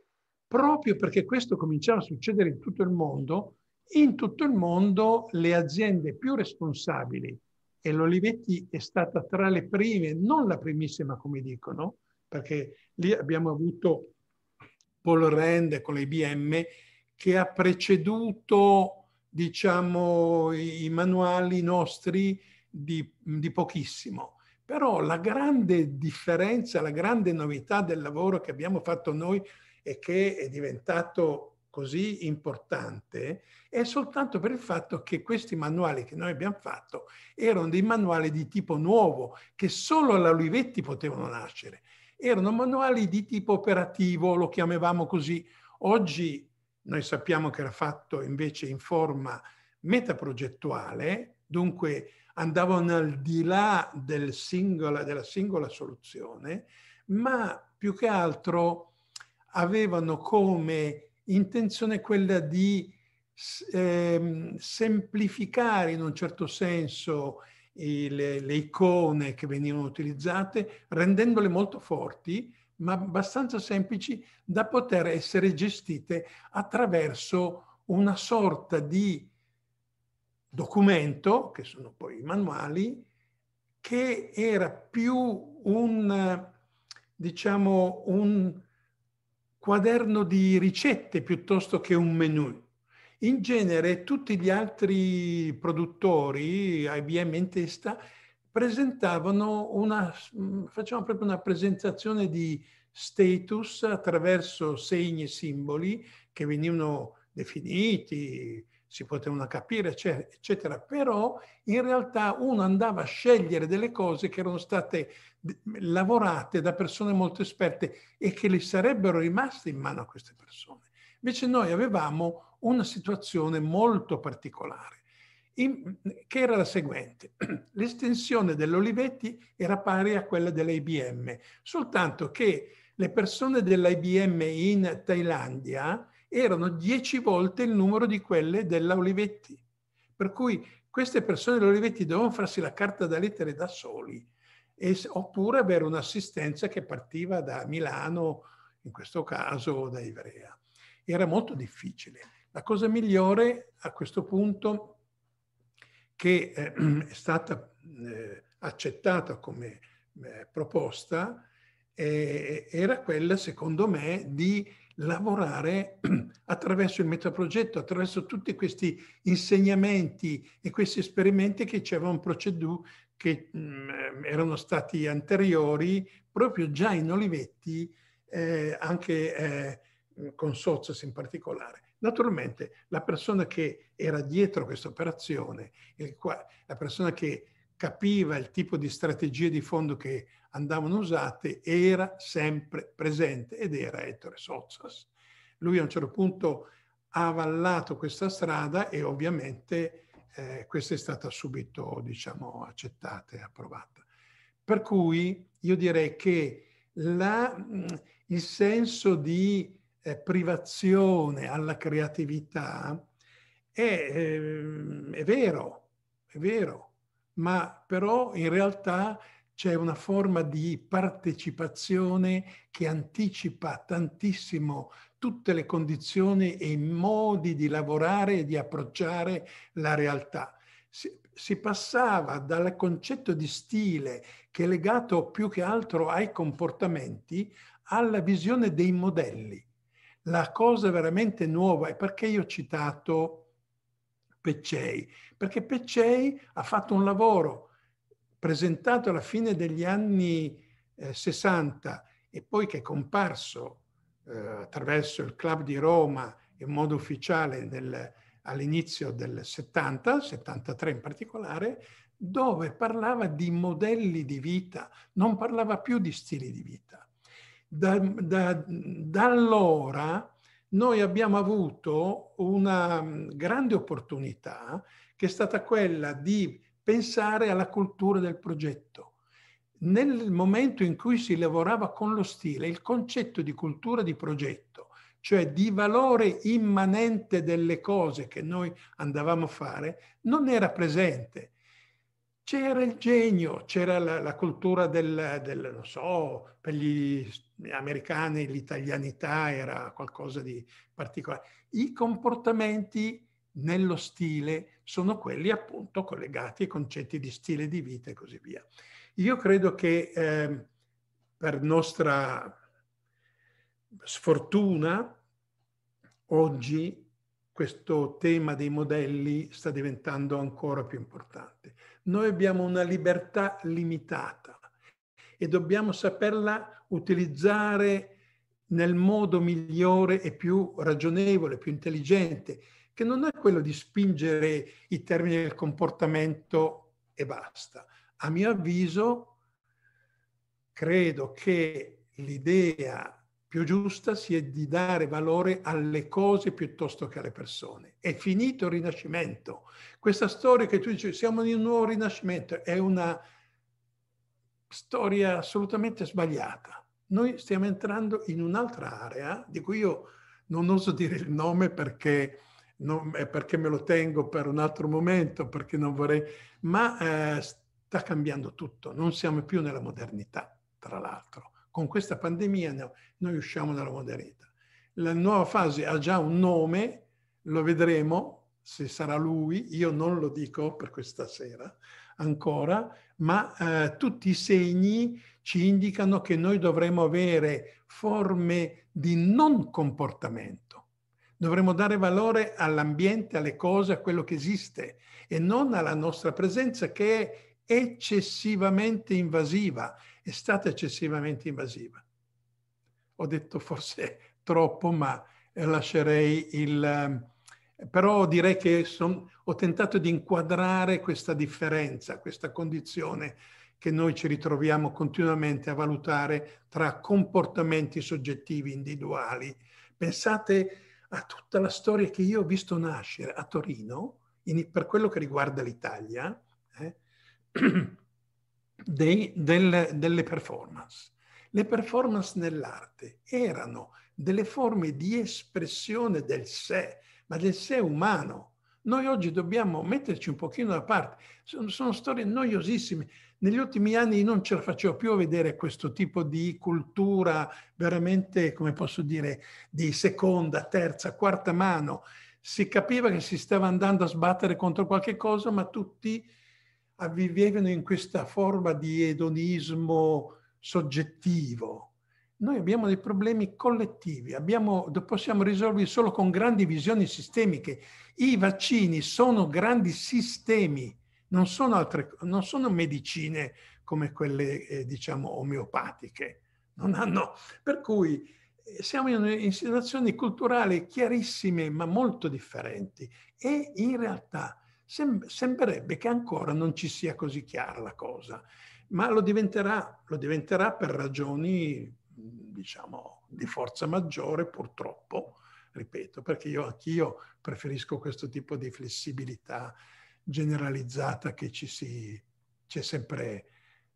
proprio perché questo cominciava a succedere in tutto il mondo, in tutto il mondo le aziende più responsabili, e l'Olivetti è stata tra le prime, non la primissima come dicono, perché lì abbiamo avuto Paul Rand con l'IBM che ha preceduto, diciamo, i manuali nostri di, di pochissimo. Però la grande differenza, la grande novità del lavoro che abbiamo fatto noi e che è diventato così importante è soltanto per il fatto che questi manuali che noi abbiamo fatto erano dei manuali di tipo nuovo che solo alla Olivetti potevano nascere. Erano manuali di tipo operativo, lo chiamavamo così. Oggi noi sappiamo che era fatto invece in forma metaprogettuale, dunque andavano al di là del singola, della singola soluzione, ma più che altro avevano come intenzione quella di eh, semplificare in un certo senso le, le icone che venivano utilizzate, rendendole molto forti, ma abbastanza semplici da poter essere gestite attraverso una sorta di documento, che sono poi i manuali, che era più un, diciamo, un quaderno di ricette piuttosto che un menu. In genere tutti gli altri produttori, IBM in testa, presentavano una, mm, facciamo proprio una presentazione di status attraverso segni e simboli che venivano definiti, si potevano capire, eccetera, però in realtà uno andava a scegliere delle cose che erano state lavorate da persone molto esperte e che le sarebbero rimaste in mano a queste persone. Invece noi avevamo una situazione molto particolare, che era la seguente. L'estensione dell'Olivetti era pari a quella dell'IBM, soltanto che le persone dell'IBM in Thailandia erano dieci volte il numero di quelle della Olivetti. Per cui queste persone della Olivetti dovevano farsi la carta da lettere da soli, e, oppure avere un'assistenza che partiva da Milano, in questo caso da Ivrea. Era molto difficile. La cosa migliore a questo punto che ehm, è stata eh, accettata come eh, proposta eh, era quella, secondo me, di lavorare attraverso il metaprogetto, attraverso tutti questi insegnamenti e questi esperimenti che c'erano procedù che mh, mm, erano stati anteriori proprio già in Olivetti, eh, anche eh, con Sozos in particolare. Naturalmente la persona che era dietro questa operazione, la persona che capiva il tipo di strategie di fondo che andavano usate, era sempre presente ed era Ettore Sozzas. Lui a un certo punto ha avallato questa strada e ovviamente eh, questa è stata subito diciamo, accettata e approvata. Per cui io direi che la, il senso di eh, privazione alla creatività è, eh, è vero, è vero, ma però in realtà c'è una forma di partecipazione che anticipa tantissimo tutte le condizioni e i modi di lavorare e di approcciare la realtà. Si, si passava dal concetto di stile che è legato più che altro ai comportamenti alla visione dei modelli. La cosa veramente nuova è perché io ho citato Peccei, perché Peccei ha fatto un lavoro presentato alla fine degli anni eh, 60 e poi che è comparso eh, attraverso il Club di Roma in modo ufficiale nel, all'inizio del 70, 73 in particolare, dove parlava di modelli di vita, non parlava più di stili di vita. Da, da, da allora noi abbiamo avuto una mm, grande opportunità che è stata quella di pensare alla cultura del progetto. Nel momento in cui si lavorava con lo stile, il concetto di cultura di progetto, cioè di valore immanente delle cose che noi andavamo a fare, non era presente. C'era il genio, c'era la, la cultura del, del, non so, per gli studenti americane l'italianità era qualcosa di particolare. I comportamenti nello stile sono quelli appunto collegati ai concetti di stile di vita e così via. Io credo che eh, per nostra sfortuna oggi questo tema dei modelli sta diventando ancora più importante. Noi abbiamo una libertà limitata e dobbiamo saperla utilizzare nel modo migliore e più ragionevole, più intelligente, che non è quello di spingere i termini del comportamento e basta. A mio avviso, credo che l'idea più giusta sia di dare valore alle cose piuttosto che alle persone. È finito il Rinascimento. Questa storia che tu dici, siamo in un nuovo Rinascimento, è una storia assolutamente sbagliata. Noi stiamo entrando in un'altra area di cui io non oso dire il nome perché, non, eh, perché me lo tengo per un altro momento, perché non vorrei, ma eh, sta cambiando tutto, non siamo più nella modernità, tra l'altro. Con questa pandemia no, noi usciamo dalla modernità. La nuova fase ha già un nome, lo vedremo se sarà lui, io non lo dico per questa sera, ancora, ma eh, tutti i segni ci indicano che noi dovremmo avere forme di non comportamento. Dovremmo dare valore all'ambiente, alle cose, a quello che esiste e non alla nostra presenza che è eccessivamente invasiva, è stata eccessivamente invasiva. Ho detto forse troppo, ma eh, lascerei il... Eh, però direi che son, ho tentato di inquadrare questa differenza, questa condizione che noi ci ritroviamo continuamente a valutare tra comportamenti soggettivi individuali. Pensate a tutta la storia che io ho visto nascere a Torino, in, per quello che riguarda l'Italia, eh, dei, del, delle performance. Le performance nell'arte erano delle forme di espressione del sé, ma del sé umano, noi oggi dobbiamo metterci un pochino da parte. Sono, sono storie noiosissime. Negli ultimi anni non ce la facevo più a vedere questo tipo di cultura veramente, come posso dire, di seconda, terza, quarta mano. Si capiva che si stava andando a sbattere contro qualche cosa, ma tutti vivevano in questa forma di edonismo soggettivo noi abbiamo dei problemi collettivi, abbiamo, possiamo risolverli solo con grandi visioni sistemiche. I vaccini sono grandi sistemi, non sono, altre, non sono medicine come quelle, eh, diciamo, omeopatiche. Hanno, per cui eh, siamo in, in situazioni culturali chiarissime, ma molto differenti. E in realtà sem- sembrerebbe che ancora non ci sia così chiara la cosa, ma lo diventerà, lo diventerà per ragioni diciamo, di forza maggiore, purtroppo, ripeto, perché io anch'io preferisco questo tipo di flessibilità generalizzata che ci, si, ci è sempre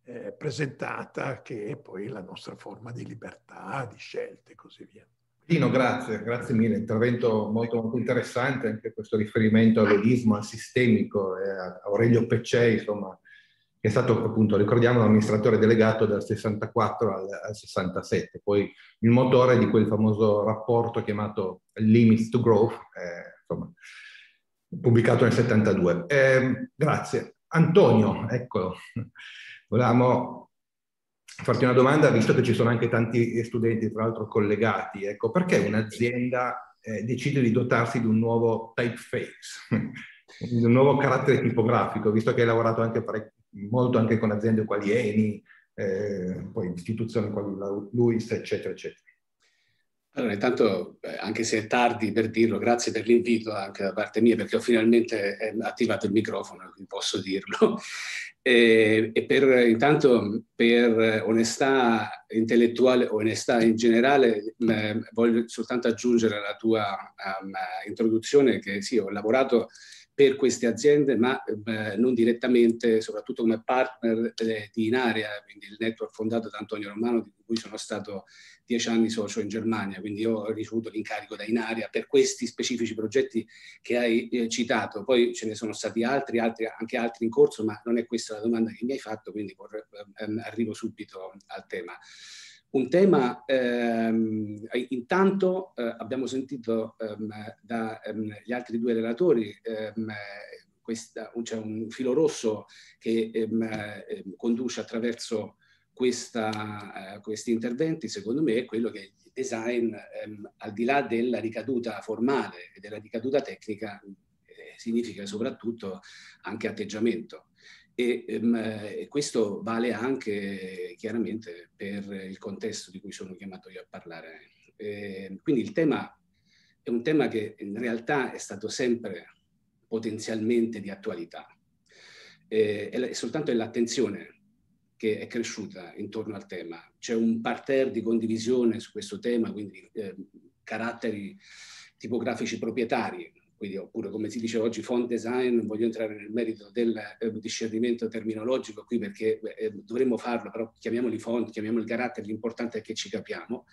eh, presentata, che è poi la nostra forma di libertà, di scelte e così via. Tino, grazie, grazie mille. Intervento molto, molto interessante, anche questo riferimento all'odismo, al sistemico, eh, a Aurelio Peccei, insomma, che è stato appunto, ricordiamo, l'amministratore delegato dal 64 al, al 67, poi il motore di quel famoso rapporto chiamato Limits to Growth, eh, insomma, pubblicato nel 72. Eh, grazie. Antonio, ecco, Volevamo farti una domanda, visto che ci sono anche tanti studenti, tra l'altro, collegati. Ecco, perché un'azienda eh, decide di dotarsi di un nuovo typeface, di un nuovo carattere tipografico, visto che hai lavorato anche pare- molto anche con aziende quali Eni, eh, poi istituzioni quali LUIS, eccetera, eccetera. Allora, intanto, eh, anche se è tardi per dirlo, grazie per l'invito anche da parte mia, perché ho finalmente eh, attivato il microfono, posso dirlo. E, e per, intanto, per onestà intellettuale, onestà in generale, voglio soltanto aggiungere alla tua um, introduzione che sì, ho lavorato per queste aziende, ma eh, non direttamente, soprattutto come partner eh, di Inaria, quindi il network fondato da Antonio Romano, di cui sono stato dieci anni socio in Germania, quindi ho ricevuto l'incarico da Inaria per questi specifici progetti che hai eh, citato. Poi ce ne sono stati altri, altri, anche altri in corso, ma non è questa la domanda che mi hai fatto, quindi vorrei, ehm, arrivo subito al tema. Un tema, ehm, eh, intanto eh, abbiamo sentito ehm, dagli ehm, altri due relatori, ehm, c'è un filo rosso che ehm, ehm, conduce attraverso questa, eh, questi interventi, secondo me, è quello che il design, al di là della ricaduta formale e della ricaduta tecnica, eh, significa soprattutto anche atteggiamento e ehm, questo vale anche chiaramente per il contesto di cui sono chiamato io a parlare. Eh, quindi il tema è un tema che in realtà è stato sempre potenzialmente di attualità. Eh, è, è soltanto l'attenzione che è cresciuta intorno al tema. C'è un parterre di condivisione su questo tema, quindi eh, caratteri tipografici proprietari quindi, oppure come si dice oggi font design, non voglio entrare nel merito del eh, discernimento terminologico qui perché eh, dovremmo farlo, però chiamiamoli font, chiamiamoli il carattere, l'importante è che ci capiamo.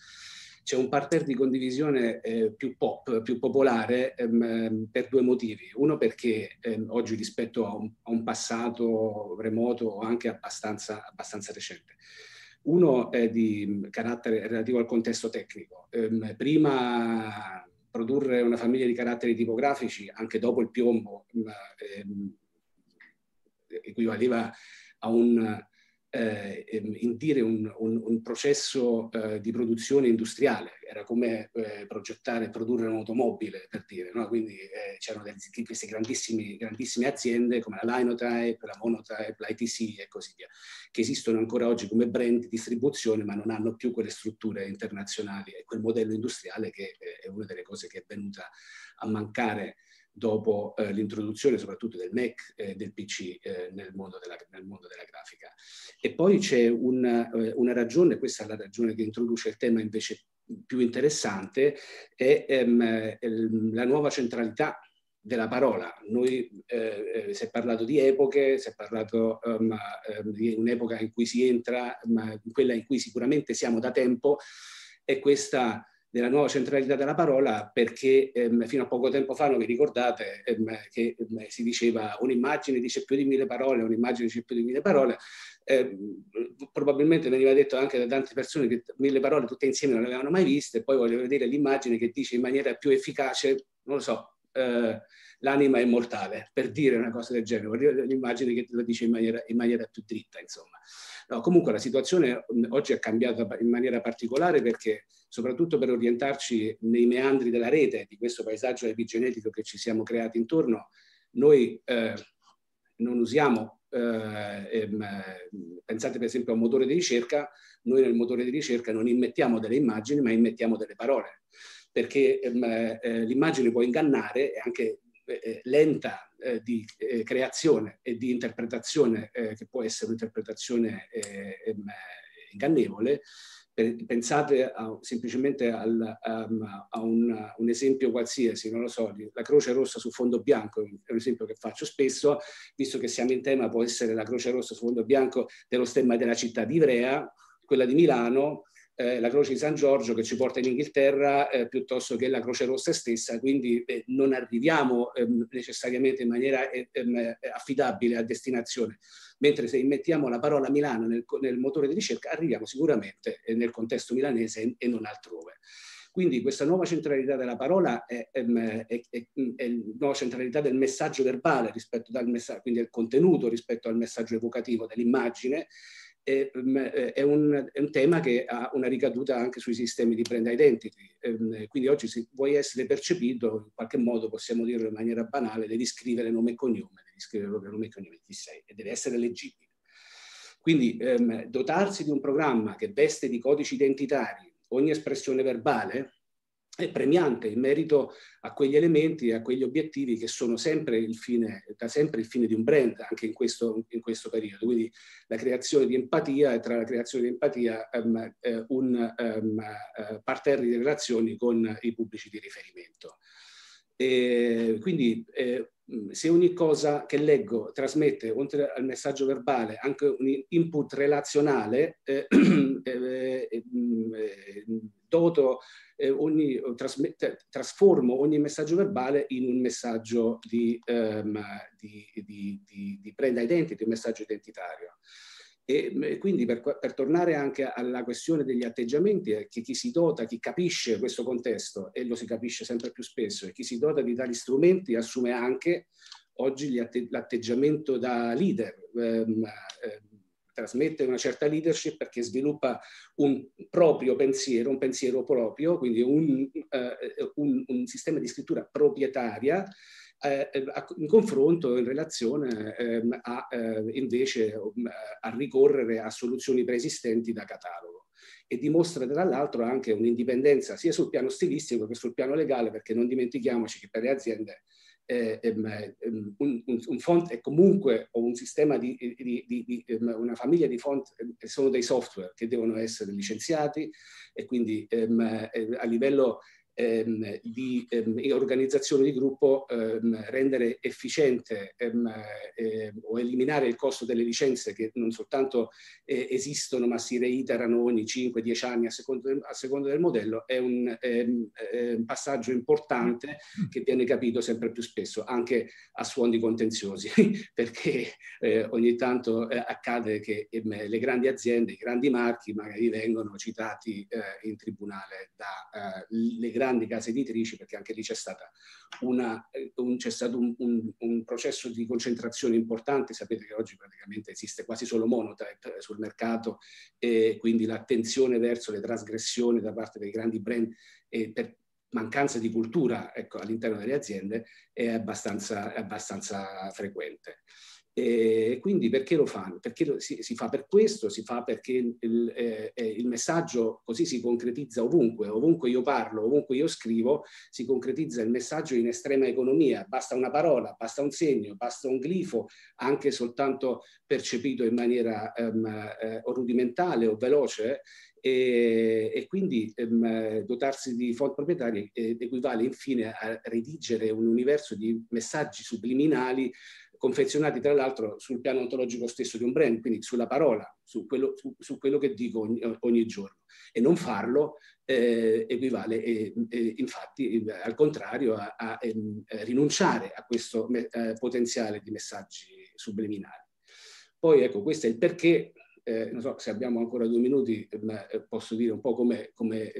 C'è un parterre di condivisione eh, più pop, più popolare ehm, per due motivi. Uno perché ehm, oggi rispetto a un, a un, passato remoto o anche abbastanza, abbastanza recente. Uno è di carattere relativo al contesto tecnico. Ehm, prima produrre una famiglia di caratteri tipografici anche dopo il piombo ehm, equivaleva a un eh, ehm, dire un, un, un processo eh, di produzione industriale, era come eh, progettare e produrre un'automobile, per dire, no? quindi eh, c'erano delle, queste grandissime aziende come la Linotype, la Monotype, l'ITC e così via, che esistono ancora oggi come brand di distribuzione ma non hanno più quelle strutture internazionali e quel modello industriale che eh, è una delle cose che è venuta a mancare dopo eh, l'introduzione soprattutto del Mac e eh, del PC eh, nel, mondo della, nel, mondo della, grafica. E poi c'è una, eh, una, ragione, questa è la ragione che introduce il tema invece più interessante, è ehm, ehm la nuova centralità della parola. Noi eh, eh, si è parlato di epoche, si è parlato um, di un'epoca in cui si entra, ma quella in cui sicuramente siamo da tempo, è questa della nuova centralità della parola perché ehm, fino a poco tempo fa, non vi ricordate, ehm, che ehm, si diceva un'immagine dice più di mille parole, un'immagine dice più di mille parole, ehm, probabilmente veniva detto anche da tante persone che mille parole tutte insieme non le avevano mai viste, poi voglio vedere l'immagine che dice in maniera più efficace, non lo so, eh, l'anima è mortale, per dire una cosa del genere, vuol dire l'immagine che lo dice in maniera, in maniera più dritta, insomma. No, comunque la situazione oggi è cambiata in maniera particolare perché, soprattutto per orientarci nei meandri della rete, di questo paesaggio epigenetico che ci siamo creati intorno, noi eh, non usiamo eh, ehm, pensate per esempio a un motore di ricerca, noi nel motore di ricerca non immettiamo delle immagini ma immettiamo delle parole, perché ehm, eh, l'immagine può ingannare e anche eh, eh, lenta eh, di eh, creazione e di interpretazione, eh, che può essere un'interpretazione ehm, ingannevole. Pensate a, semplicemente al, um, a un, un, esempio qualsiasi, non lo so, la croce rossa su fondo bianco, è un esempio che faccio spesso, visto che siamo in tema, può essere la croce rossa su fondo bianco dello stemma della città di Ivrea, quella di Milano, eh, la Croce di San Giorgio che ci porta in Inghilterra eh, piuttosto che la Croce Rossa stessa, quindi eh, non arriviamo ehm, necessariamente in maniera eh, ehm, eh, affidabile a destinazione. Mentre se mettiamo la parola Milano nel, nel motore di ricerca arriviamo sicuramente eh, nel contesto milanese e, e non altrove. Quindi questa nuova centralità della parola è, ehm, è, è, è nuova centralità del messaggio verbale rispetto al messaggio, quindi del contenuto rispetto al messaggio evocativo dell'immagine, è, mm, eh, è, un, è, un, tema che ha una ricaduta anche sui sistemi di brand identity. Ehm, quindi oggi se vuoi essere percepito, in qualche modo possiamo dirlo in maniera banale, devi scrivere nome e cognome, devi scrivere proprio nome e cognome chi sei e deve essere leggibile. Quindi ehm, dotarsi di un programma che veste di codici identitari ogni espressione verbale è premiante in merito a quegli elementi e a quegli obiettivi che sono sempre il fine, da sempre il fine di un brand anche in questo, in questo periodo. Quindi la creazione di empatia e tra la creazione di empatia um, eh, un um, eh, parterre di relazioni con i pubblici di riferimento. E quindi eh, Mm, se ogni cosa che leggo trasmette, oltre al messaggio verbale, anche un input relazionale, eh, eh, eh, eh, mm, eh doto, eh, ogni, trasformo ogni messaggio verbale in un messaggio di, um, di, di, di, di brand identity, un messaggio identitario. Mm, e quindi per, per, tornare anche alla questione degli atteggiamenti, è eh, che chi si dota, chi capisce questo contesto, e lo si capisce sempre più spesso, e chi si dota di tali strumenti assume anche oggi atte, l'atteggiamento da leader, ehm, eh, trasmette una certa leadership perché sviluppa un proprio pensiero, un pensiero proprio, quindi un, eh, eh un, un sistema di scrittura proprietaria eh, eh in confronto in relazione ehm, a, eh, invece mm, a ricorrere a soluzioni preesistenti da catalogo e dimostra dall'altro anche un'indipendenza sia sul piano stilistico che sul piano legale perché non dimentichiamoci che per le aziende eh, ehm, ehm, un, font è comunque un sistema di, di, di, di ehm, una famiglia di font eh, sono dei software che devono essere licenziati e quindi a livello ehm, di ehm, organizzazione di gruppo ehm, rendere efficiente eh, o eliminare il costo delle licenze che non soltanto eh, esistono ma si reiterano ogni 5-10 anni a seconda, del, a seconda del modello è un eh, passaggio importante mm. che viene capito sempre più spesso anche a suoni contenziosi perché eh, ogni tanto eh, accade che ehm, le grandi aziende, i grandi marchi magari vengono citati eh, in tribunale dalle grandi grandi case editrici, perché anche lì c'è, una, eh, un, c'è stato un, un, un, processo di concentrazione importante, sapete che oggi praticamente esiste quasi solo monotype eh, sul mercato e quindi l'attenzione verso le trasgressioni da parte dei grandi brand e eh, per mancanza di cultura ecco, all'interno delle aziende è abbastanza, è abbastanza frequente. E quindi perché lo fanno? Perché si, si, fa per questo, si fa perché il, il, eh, eh, il, messaggio così si concretizza ovunque, ovunque io parlo, ovunque io scrivo, si concretizza il messaggio in estrema economia, basta una parola, basta un segno, basta un glifo, anche soltanto percepito in maniera ehm, eh, rudimentale o veloce, e, e, quindi ehm, dotarsi di font proprietari eh, equivale infine a redigere un universo di messaggi subliminali confezionati tra l'altro sul piano ontologico stesso di un brand, quindi sulla parola, su quello, su, su quello che dico ogni, ogni, giorno. E non farlo eh, equivale eh, eh, infatti al contrario a, a, a, ehm, rinunciare a questo eh, potenziale di messaggi subliminali. Poi ecco, questo è il perché, eh, non so se abbiamo ancora due minuti, eh, posso dire un po' come, come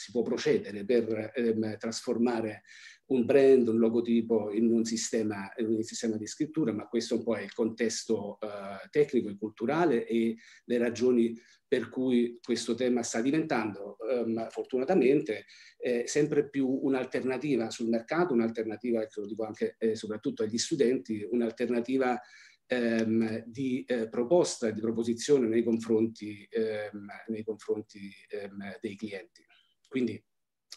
si può procedere per ehm, trasformare un brand, un logotipo in un, sistema, in un sistema, di scrittura, ma questo un po' è il contesto eh, tecnico e culturale e le ragioni per cui questo tema sta diventando ehm, fortunatamente eh, sempre più un'alternativa sul mercato, un'alternativa, che lo dico anche eh, soprattutto agli studenti, un'alternativa ehm, di eh, proposta, di proposizione nei confronti, ehm, nei confronti ehm, dei clienti. Quindi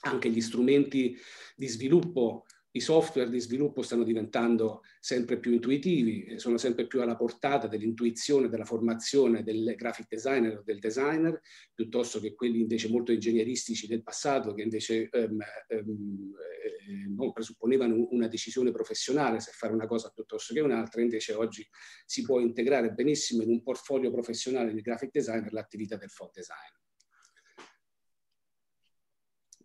anche gli strumenti di sviluppo, i software di sviluppo stanno diventando sempre più intuitivi, sono sempre più alla portata dell'intuizione, della formazione del graphic designer o del designer, piuttosto che quelli invece molto ingegneristici del passato che invece ehm, ehm, eh, non presupponevano una decisione professionale se fare una cosa piuttosto che un'altra, invece oggi si può integrare benissimo in un portfolio professionale di graphic designer l'attività del font designer.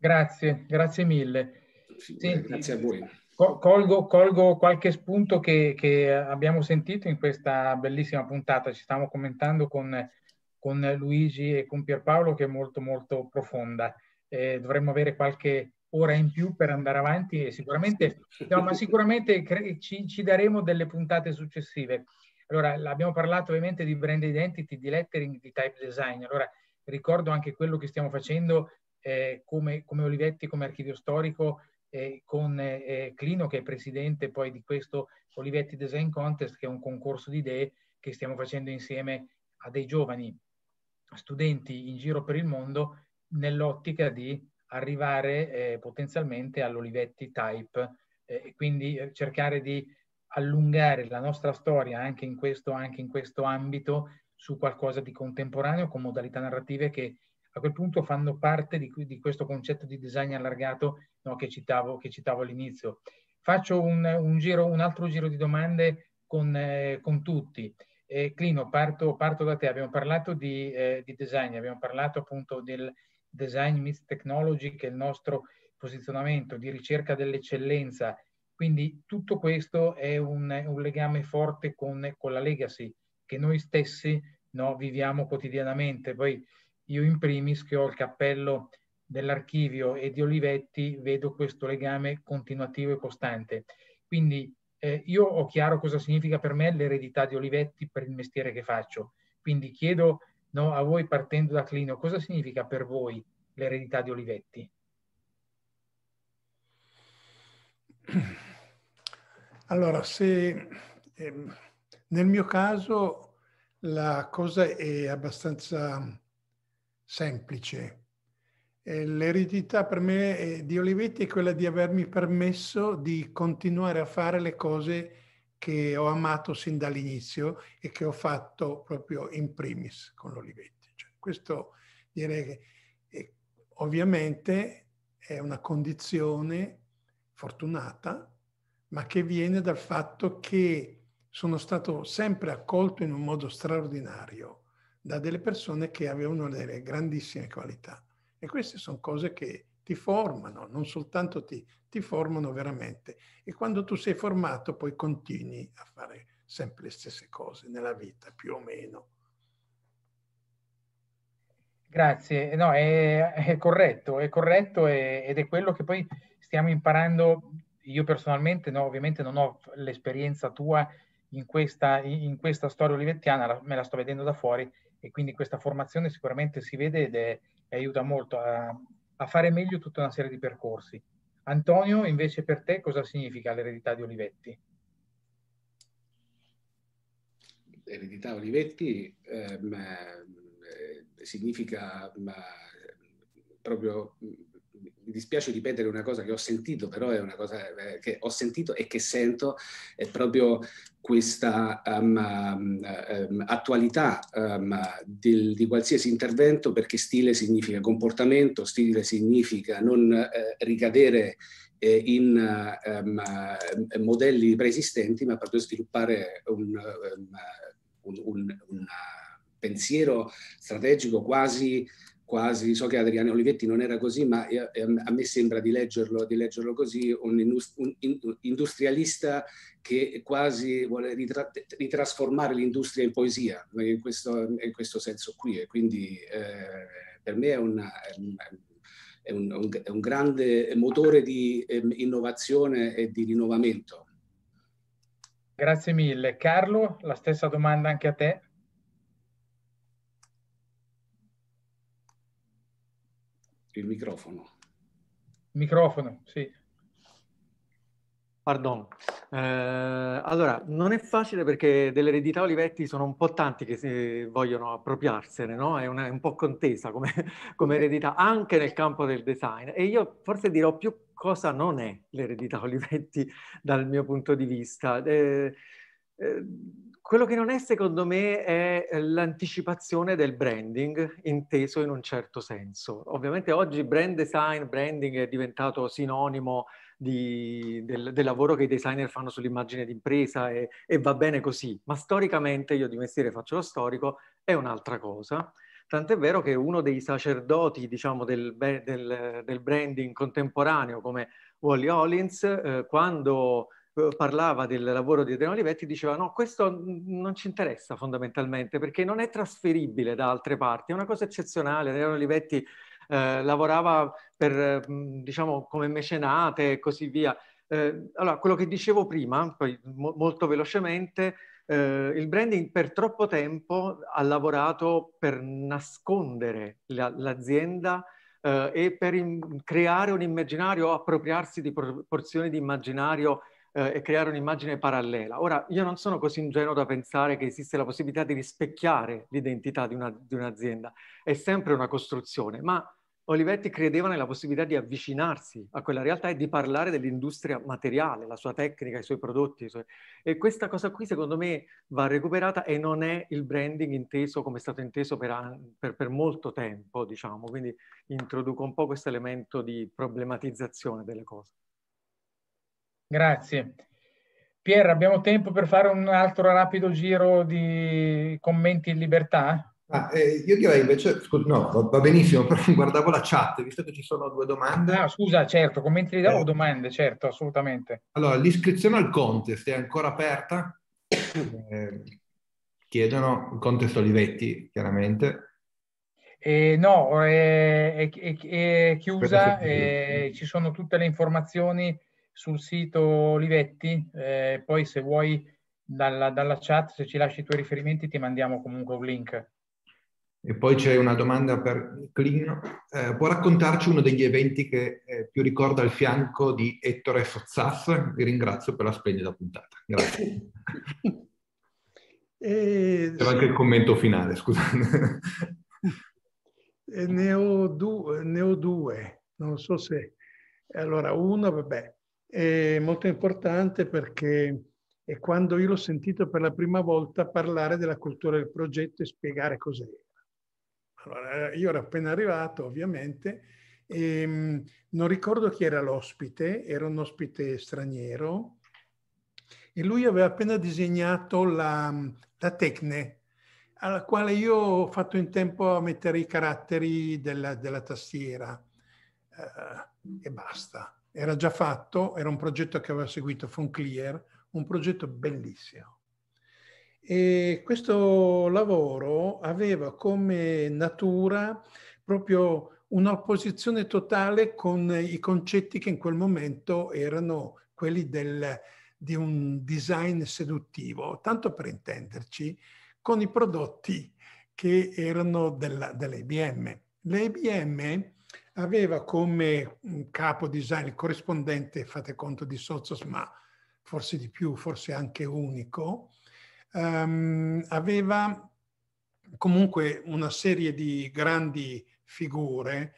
Grazie, grazie mille. Senti, grazie a voi. Colgo, colgo qualche spunto che, che, abbiamo sentito in questa bellissima puntata, ci stiamo commentando con, con Luigi e con Pierpaolo che è molto molto profonda. Eh, dovremmo avere qualche ora in più per andare avanti e sicuramente, no, ma sicuramente ci, ci, daremo delle puntate successive. Allora, abbiamo parlato ovviamente di brand identity, di lettering, di type design. Allora, ricordo anche quello che stiamo facendo eh, come, come, Olivetti, come archivio storico, eh, con eh, Clino che è presidente poi di questo Olivetti Design Contest, che è un concorso di idee che stiamo facendo insieme a dei giovani studenti in giro per il mondo nell'ottica di arrivare eh, potenzialmente all'Olivetti Type eh, e quindi eh, cercare di allungare la nostra storia anche in questo, anche in questo ambito su qualcosa di contemporaneo con modalità narrative che a quel punto fanno parte di, di questo concetto di design allargato no, che, citavo, che, citavo, all'inizio. Faccio un, un, giro, un altro giro di domande con, eh, con tutti. Eh, Clino, parto, parto, da te. Abbiamo parlato di, eh, di, design, abbiamo parlato appunto del design meets technology, che è il nostro posizionamento di ricerca dell'eccellenza. Quindi tutto questo è un, un legame forte con, con, la legacy che noi stessi no, viviamo quotidianamente. Poi io in primis che ho il cappello dell'archivio e di Olivetti vedo questo legame continuativo e costante. Quindi eh, io ho chiaro cosa significa per me l'eredità di Olivetti per il mestiere che faccio. Quindi chiedo no, a voi partendo da Clino cosa significa per voi l'eredità di Olivetti? Allora, se eh, nel mio caso la cosa è abbastanza semplice. l'eredità per me eh, di Olivetti è quella di avermi permesso di continuare a fare le cose che ho amato sin dall'inizio e che ho fatto proprio in primis con l'Olivetti. Cioè, questo direi che è, eh, ovviamente è una condizione fortunata, ma che viene dal fatto che sono stato sempre accolto in un modo straordinario da delle persone che avevano delle grandissime qualità. E queste sono cose che ti formano, non soltanto ti, ti formano veramente. E quando tu sei formato poi continui a fare sempre le stesse cose nella vita, più o meno. Grazie, no, è, è, corretto, è corretto è, ed è quello che poi stiamo imparando. Io personalmente, no, ovviamente non ho l'esperienza tua in questa, in questa storia olivettiana, me la sto vedendo da fuori e quindi questa formazione sicuramente si vede ed è, aiuta molto a, a fare meglio tutta una serie di percorsi. Antonio, invece per te cosa significa l'eredità di Olivetti? L'eredità Olivetti ehm, eh, significa ma, proprio mi dispiace ripetere una cosa che ho sentito, però è una cosa eh, che ho sentito e che sento, è proprio questa um, um, um attualità um, di, di, qualsiasi intervento perché stile significa comportamento, stile significa non eh, ricadere eh, in um, eh, modelli preesistenti, ma proprio sviluppare un, um, un, un, un uh, pensiero strategico quasi quasi, so che Adriano Olivetti non era così, ma eh, eh, a me sembra di leggerlo, di leggerlo così, un, industrialista che quasi vuole ritra- ritrasformare l'industria in poesia, eh, in questo, in questo senso qui. E quindi eh, per me è, una, è, un, un, è, un, grande motore di eh, innovazione e di rinnovamento. Grazie mille. Carlo, la stessa domanda anche a te. il microfono. Microfono, sì. Pardon. Eh, allora, non è facile perché dell'eredità Olivetti sono un po' tanti che si vogliono appropriarsene, no? È, una, è, un po' contesa come, come, eredità, anche nel campo del design. E io forse dirò più cosa non è l'eredità Olivetti dal mio punto di vista. Eh, Ehm, quello che non è secondo me è eh, l'anticipazione del branding inteso in un certo senso. Ovviamente oggi brand design, branding è diventato sinonimo di, del, del, lavoro che i designer fanno sull'immagine d'impresa e, e va bene così, ma storicamente, io di mestiere faccio lo storico, è un'altra cosa. Tant'è vero che uno dei sacerdoti, diciamo, del, del, del, branding contemporaneo come Wally Hollins, eh, quando parlava del lavoro di Adriano Olivetti diceva no, questo non ci interessa fondamentalmente perché non è trasferibile da altre parti, è una cosa eccezionale. Adriano Olivetti eh, lavorava per, mm, diciamo, come mecenate e così via. Eh, allora, quello che dicevo prima, poi mo molto velocemente, eh, il branding per troppo tempo ha lavorato per nascondere l'azienda la, eh, e per creare un immaginario, appropriarsi di por porzioni di immaginario eh, e creare un'immagine parallela. Ora, io non sono così ingenuo da pensare che esiste la possibilità di rispecchiare l'identità di, una, di un'azienda, è sempre una costruzione, ma Olivetti credeva nella possibilità di avvicinarsi a quella realtà e di parlare dell'industria materiale, la sua tecnica, i suoi prodotti. I suoi... E questa cosa qui secondo me va recuperata e non è il branding inteso come è stato inteso per, per, per molto tempo, diciamo. Quindi introduco un po' questo elemento di problematizzazione delle cose. Grazie. Pier, abbiamo tempo per fare un altro rapido giro di commenti in libertà? Ah, eh, io direi invece, scusa, no, va, benissimo, però guardavo la chat, visto che ci sono due domande. No, ah, scusa, certo, commenti di eh. o domande, certo, assolutamente. Allora, l'iscrizione al contest è ancora aperta? Eh, chiedono il contest Olivetti, chiaramente. Eh, no, è, eh, è, è, è chiusa, eh, ci sono tutte le informazioni sul sito Olivetti, eh, poi se vuoi dalla, dalla, chat, se ci lasci i tuoi riferimenti, ti mandiamo comunque un link. E poi c'è una domanda per Clino. Eh, può raccontarci uno degli eventi che eh, più ricorda il fianco di Ettore Sozzaf? Vi ringrazio per la splendida puntata. Grazie. Eh, C'era anche il commento finale, scusate. Eh, ne ho, due, ne ho due, non so se... Allora, uno, vabbè, è molto importante perché è quando io l'ho sentito per la prima volta parlare della cultura del progetto e spiegare cos'era. Allora, io ero appena arrivato, ovviamente, e mm, non ricordo chi era l'ospite, era un ospite straniero, e lui aveva appena disegnato la, mm, la tecne, alla quale io ho fatto in tempo a mettere i caratteri della, della tastiera eh, e basta era già fatto, era un progetto che aveva seguito Fonclear, un progetto bellissimo. E questo lavoro aveva come natura proprio un'opposizione totale con i concetti che in quel momento erano quelli del, di un design seduttivo, tanto per intenderci, con i prodotti che erano della, dell'IBM. L'IBM aveva come mm, capo design il corrispondente, fate conto, di Sozos, ma forse di più, forse anche unico, um, aveva comunque una serie di grandi figure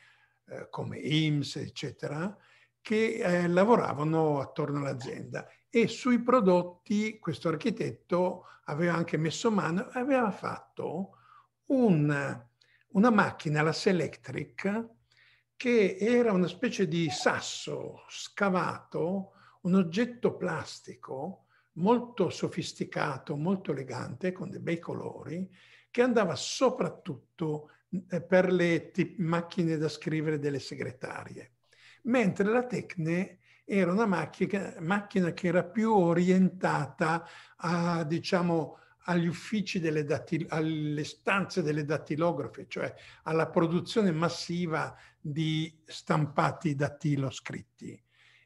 eh, come IMS, eccetera, che eh, lavoravano attorno all'azienda e sui prodotti questo architetto aveva anche messo mano, aveva fatto un, una macchina, la Selectric, che era una specie di sasso scavato, un oggetto plastico molto sofisticato, molto elegante, con dei bei colori, che andava soprattutto eh, per le macchine da scrivere delle segretarie, mentre la Tecne era una macchina, macchina che era più orientata a, diciamo, agli uffici delle datil- alle stanze delle dattilografe, cioè alla produzione massiva di stampati dattiloscritti.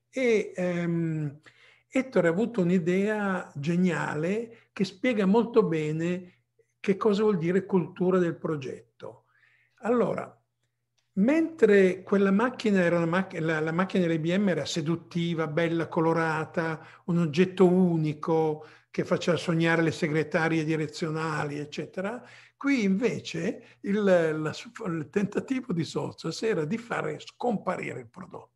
E ehm, Ettore ha avuto un'idea geniale che spiega molto bene che cosa vuol dire cultura del progetto. Allora, mentre quella macchina era una mac- la, la macchina dell'IBM era seduttiva, bella, colorata, un oggetto unico, che faceva sognare le segretarie direzionali, eccetera. Qui invece il, la, il tentativo di Sozos era di fare scomparire il prodotto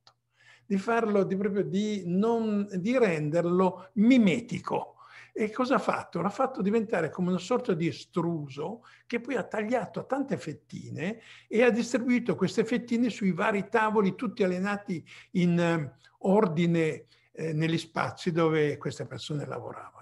di farlo, di, proprio, di, non, di, renderlo mimetico. E cosa ha fatto? L'ha fatto diventare come una sorta di estruso che poi ha tagliato a tante fettine e ha distribuito queste fettine sui vari tavoli, tutti allenati in eh, ordine eh, negli spazi dove queste persone lavoravano.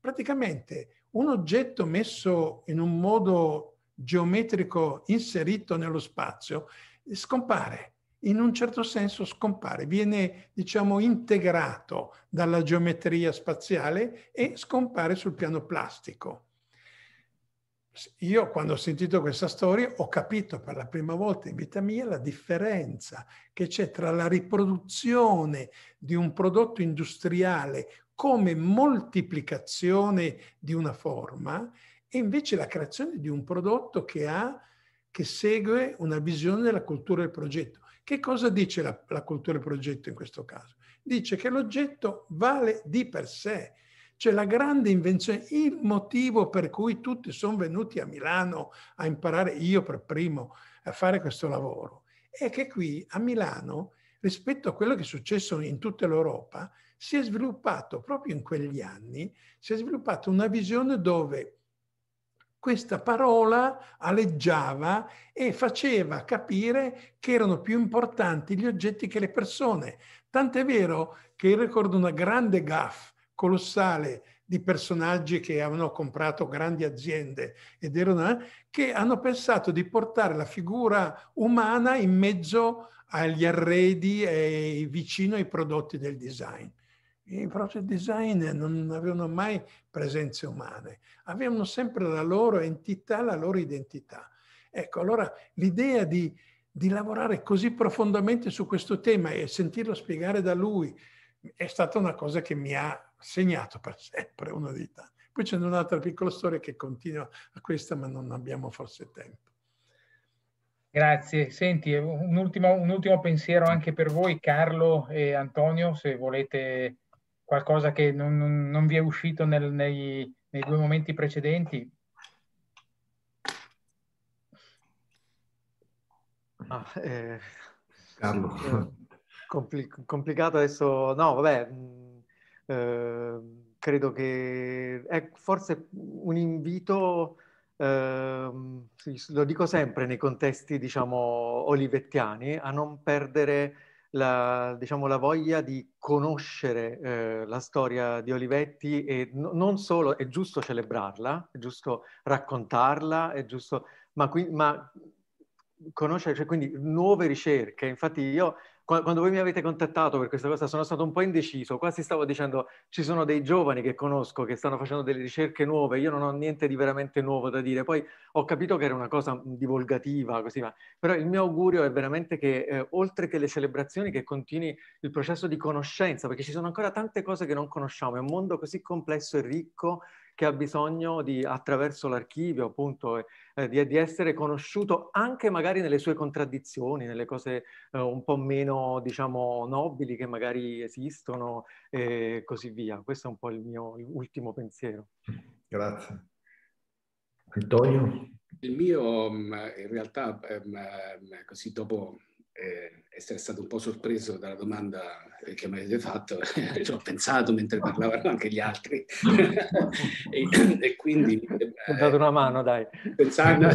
Praticamente un oggetto messo in un modo geometrico inserito nello spazio eh, scompare, in un certo senso scompare, viene diciamo integrato dalla geometria spaziale e scompare sul piano plastico. Io quando ho sentito questa storia ho capito per la prima volta in vita mia la differenza che c'è tra la riproduzione di un prodotto industriale come moltiplicazione di una forma e invece la creazione di un prodotto che, ha, che segue una visione della cultura del progetto. Che cosa dice la, la cultura del progetto in questo caso? Dice che l'oggetto vale di per sé, cioè la grande invenzione, il motivo per cui tutti sono venuti a Milano a imparare, io per primo, a fare questo lavoro, è che qui a Milano rispetto a quello che è successo in tutta l'Europa, si è sviluppato proprio in quegli anni, si è sviluppata una visione dove questa parola aleggiava e faceva capire che erano più importanti gli oggetti che le persone. Tant'è vero che ricordo una grande gaff colossale di personaggi che avevano comprato grandi aziende ed erano eh, che hanno pensato di portare la figura umana in mezzo agli arredi e vicino ai prodotti del design. I product design non avevano mai presenze umane, avevano sempre la loro entità, la loro identità. Ecco, allora l'idea di, di lavorare così profondamente su questo tema e sentirlo spiegare da lui è stata una cosa che mi ha segnato per sempre, uno dei tanti. Poi c'è un'altra piccola storia che continua a questa, ma non abbiamo forse tempo. Grazie. Senti, eh, un ultimo, un ultimo, pensiero anche per voi, Carlo e Antonio, se volete qualcosa che non, non vi è uscito nel, nei, nei due momenti precedenti, Ah, eh, Carlo. Eh, compli complicato adesso, no, vabbè, mh, mm, eh, credo che è forse un invito ehm, lo dico sempre nei contesti, diciamo, olivettiani, a non perdere la, diciamo, la voglia di conoscere eh, la storia di Olivetti e n- non solo, è giusto celebrarla, è giusto raccontarla, è giusto, ma, qui, ma conoscere, cioè, quindi nuove ricerche. Infatti io quando voi mi avete contattato per questa cosa sono stato un po' indeciso, quasi stavo dicendo ci sono dei giovani che conosco che stanno facendo delle ricerche nuove, io non ho niente di veramente nuovo da dire, poi ho capito che era una cosa divulgativa, così ma, però il mio augurio è veramente che eh, oltre che le celebrazioni che continui il processo di conoscenza, perché ci sono ancora tante cose che non conosciamo, è un mondo così complesso e ricco che ha bisogno di, attraverso l'archivio, appunto, eh, eh, di, di, essere conosciuto anche magari nelle sue contraddizioni, nelle cose eh, un po' meno, diciamo, nobili che magari esistono e così via. Questo è un po' il mio ultimo pensiero. Grazie. Antonio? Il mio, mm, in realtà, mm, mm, così dopo... Eh, essere stato un po' sorpreso dalla domanda che mi avete fatto, ci ho pensato mentre parlavano anche gli altri. e, e, quindi... Ho dato una mano, dai. Pensando...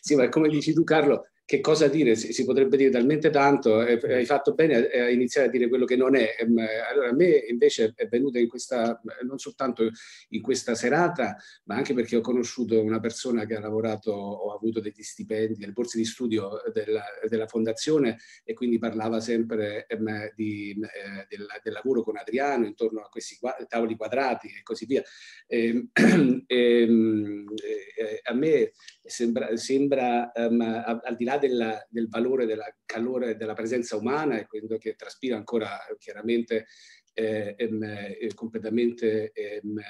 sì. ma come dici tu Carlo, che cosa dire? Si, si potrebbe dire talmente tanto, eh, hai fatto bene a, a, iniziare a dire quello che non è. Ehm, allora, a me invece è venuta in questa, non soltanto in questa serata, ma anche perché ho conosciuto una persona che ha lavorato, ho avuto degli stipendi, delle borse di studio della della, eh, della fondazione e quindi parlava sempre ehm, di, eh, del, del, lavoro con Adriano intorno a questi quadri, tavoli quadrati e così via. E, ehm, ehm eh, a me sembra, sembra ehm, a, al di là della, del valore, del calore, della presenza umana e quello che traspira ancora chiaramente eh, ehm, eh completamente ehm,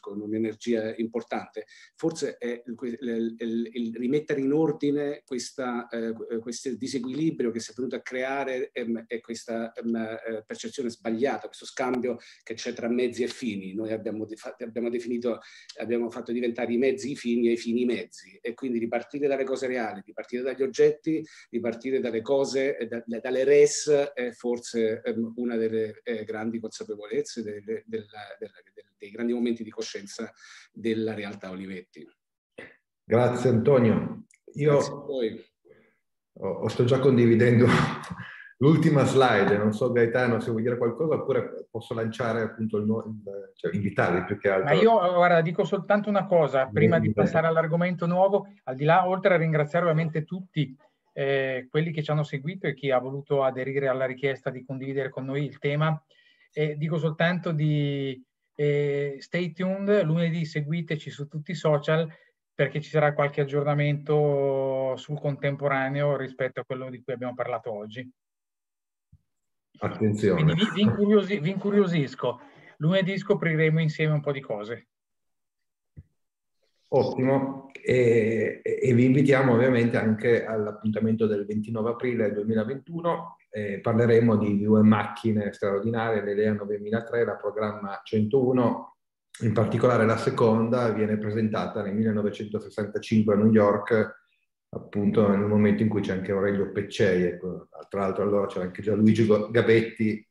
con un'energia importante, forse è il, il, il rimettere in ordine questa, eh, questo disequilibrio che si è venuto a creare ehm, e questa ehm, eh, percezione sbagliata, questo scambio che c'è tra mezzi e fini. Noi abbiamo, abbiamo, definito, abbiamo fatto diventare i mezzi i fini e i fini i mezzi e quindi ripartire dalle cose reali, ripartire dagli oggetti, ripartire dalle cose, eh, da, dalle res è forse ehm, una delle eh, grandi consapevolezze del, del, del, grandi momenti di coscienza della realtà Olivetti. Grazie Antonio. Io Grazie oh, sto già condividendo l'ultima slide, non so Gaetano se vuoi dire qualcosa oppure posso lanciare appunto il, il cioè, invitarvi più che altro. Ma io guarda, dico soltanto una cosa prima di passare all'argomento nuovo, al di là oltre a ringraziare ovviamente tutti eh, quelli che ci hanno seguito e chi ha voluto aderire alla richiesta di condividere con noi il tema, eh, dico soltanto di e stay tuned, lunedì seguiteci su tutti i social perché ci sarà qualche aggiornamento sul contemporaneo rispetto a quello di cui abbiamo parlato oggi. Attenzione. Quindi vi, vi, incuriosisco. Lunedì scopriremo insieme un po' di cose. Ottimo, e, e, vi invitiamo ovviamente anche all'appuntamento del 29 aprile 2021. Eh, parleremo di due macchine straordinarie, l'Elea 9003, la programma 101, in particolare la seconda viene presentata nel 1965 a New York, appunto nel momento in cui c'è anche Aurelio Peccei, ecco, tra l'altro allora c'era anche Gianluigi Gabetti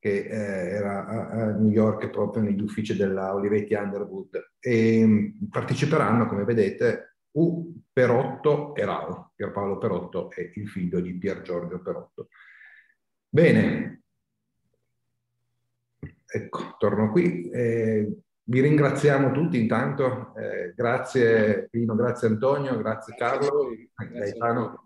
che eh, era a, a, New York proprio negli uffici della Olivetti Underwood e mm, parteciperanno, come vedete, U Perotto e Rao. Pierpaolo Perotto è il figlio di Pier Giorgio Perotto. Bene, ecco, torno qui. Eh, vi ringraziamo tutti intanto, eh, grazie Pino, grazie Antonio, grazie Carlo, grazie, Gaetano.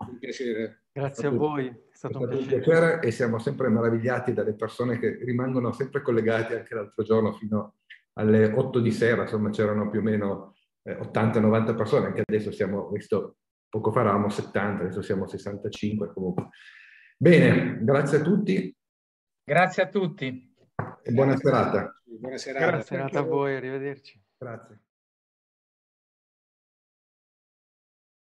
Grazie a voi stato, un, piacere. piacere. e siamo sempre meravigliati dalle persone che rimangono sempre collegate anche l'altro giorno fino alle 8 di sera, insomma c'erano più o meno 80-90 eh, persone, anche adesso siamo, visto poco fa eravamo 70, adesso siamo 65 comunque. Bene, grazie a tutti. Grazie a tutti. E buona serata. Buona serata, buona serata a voi, arrivederci. Grazie.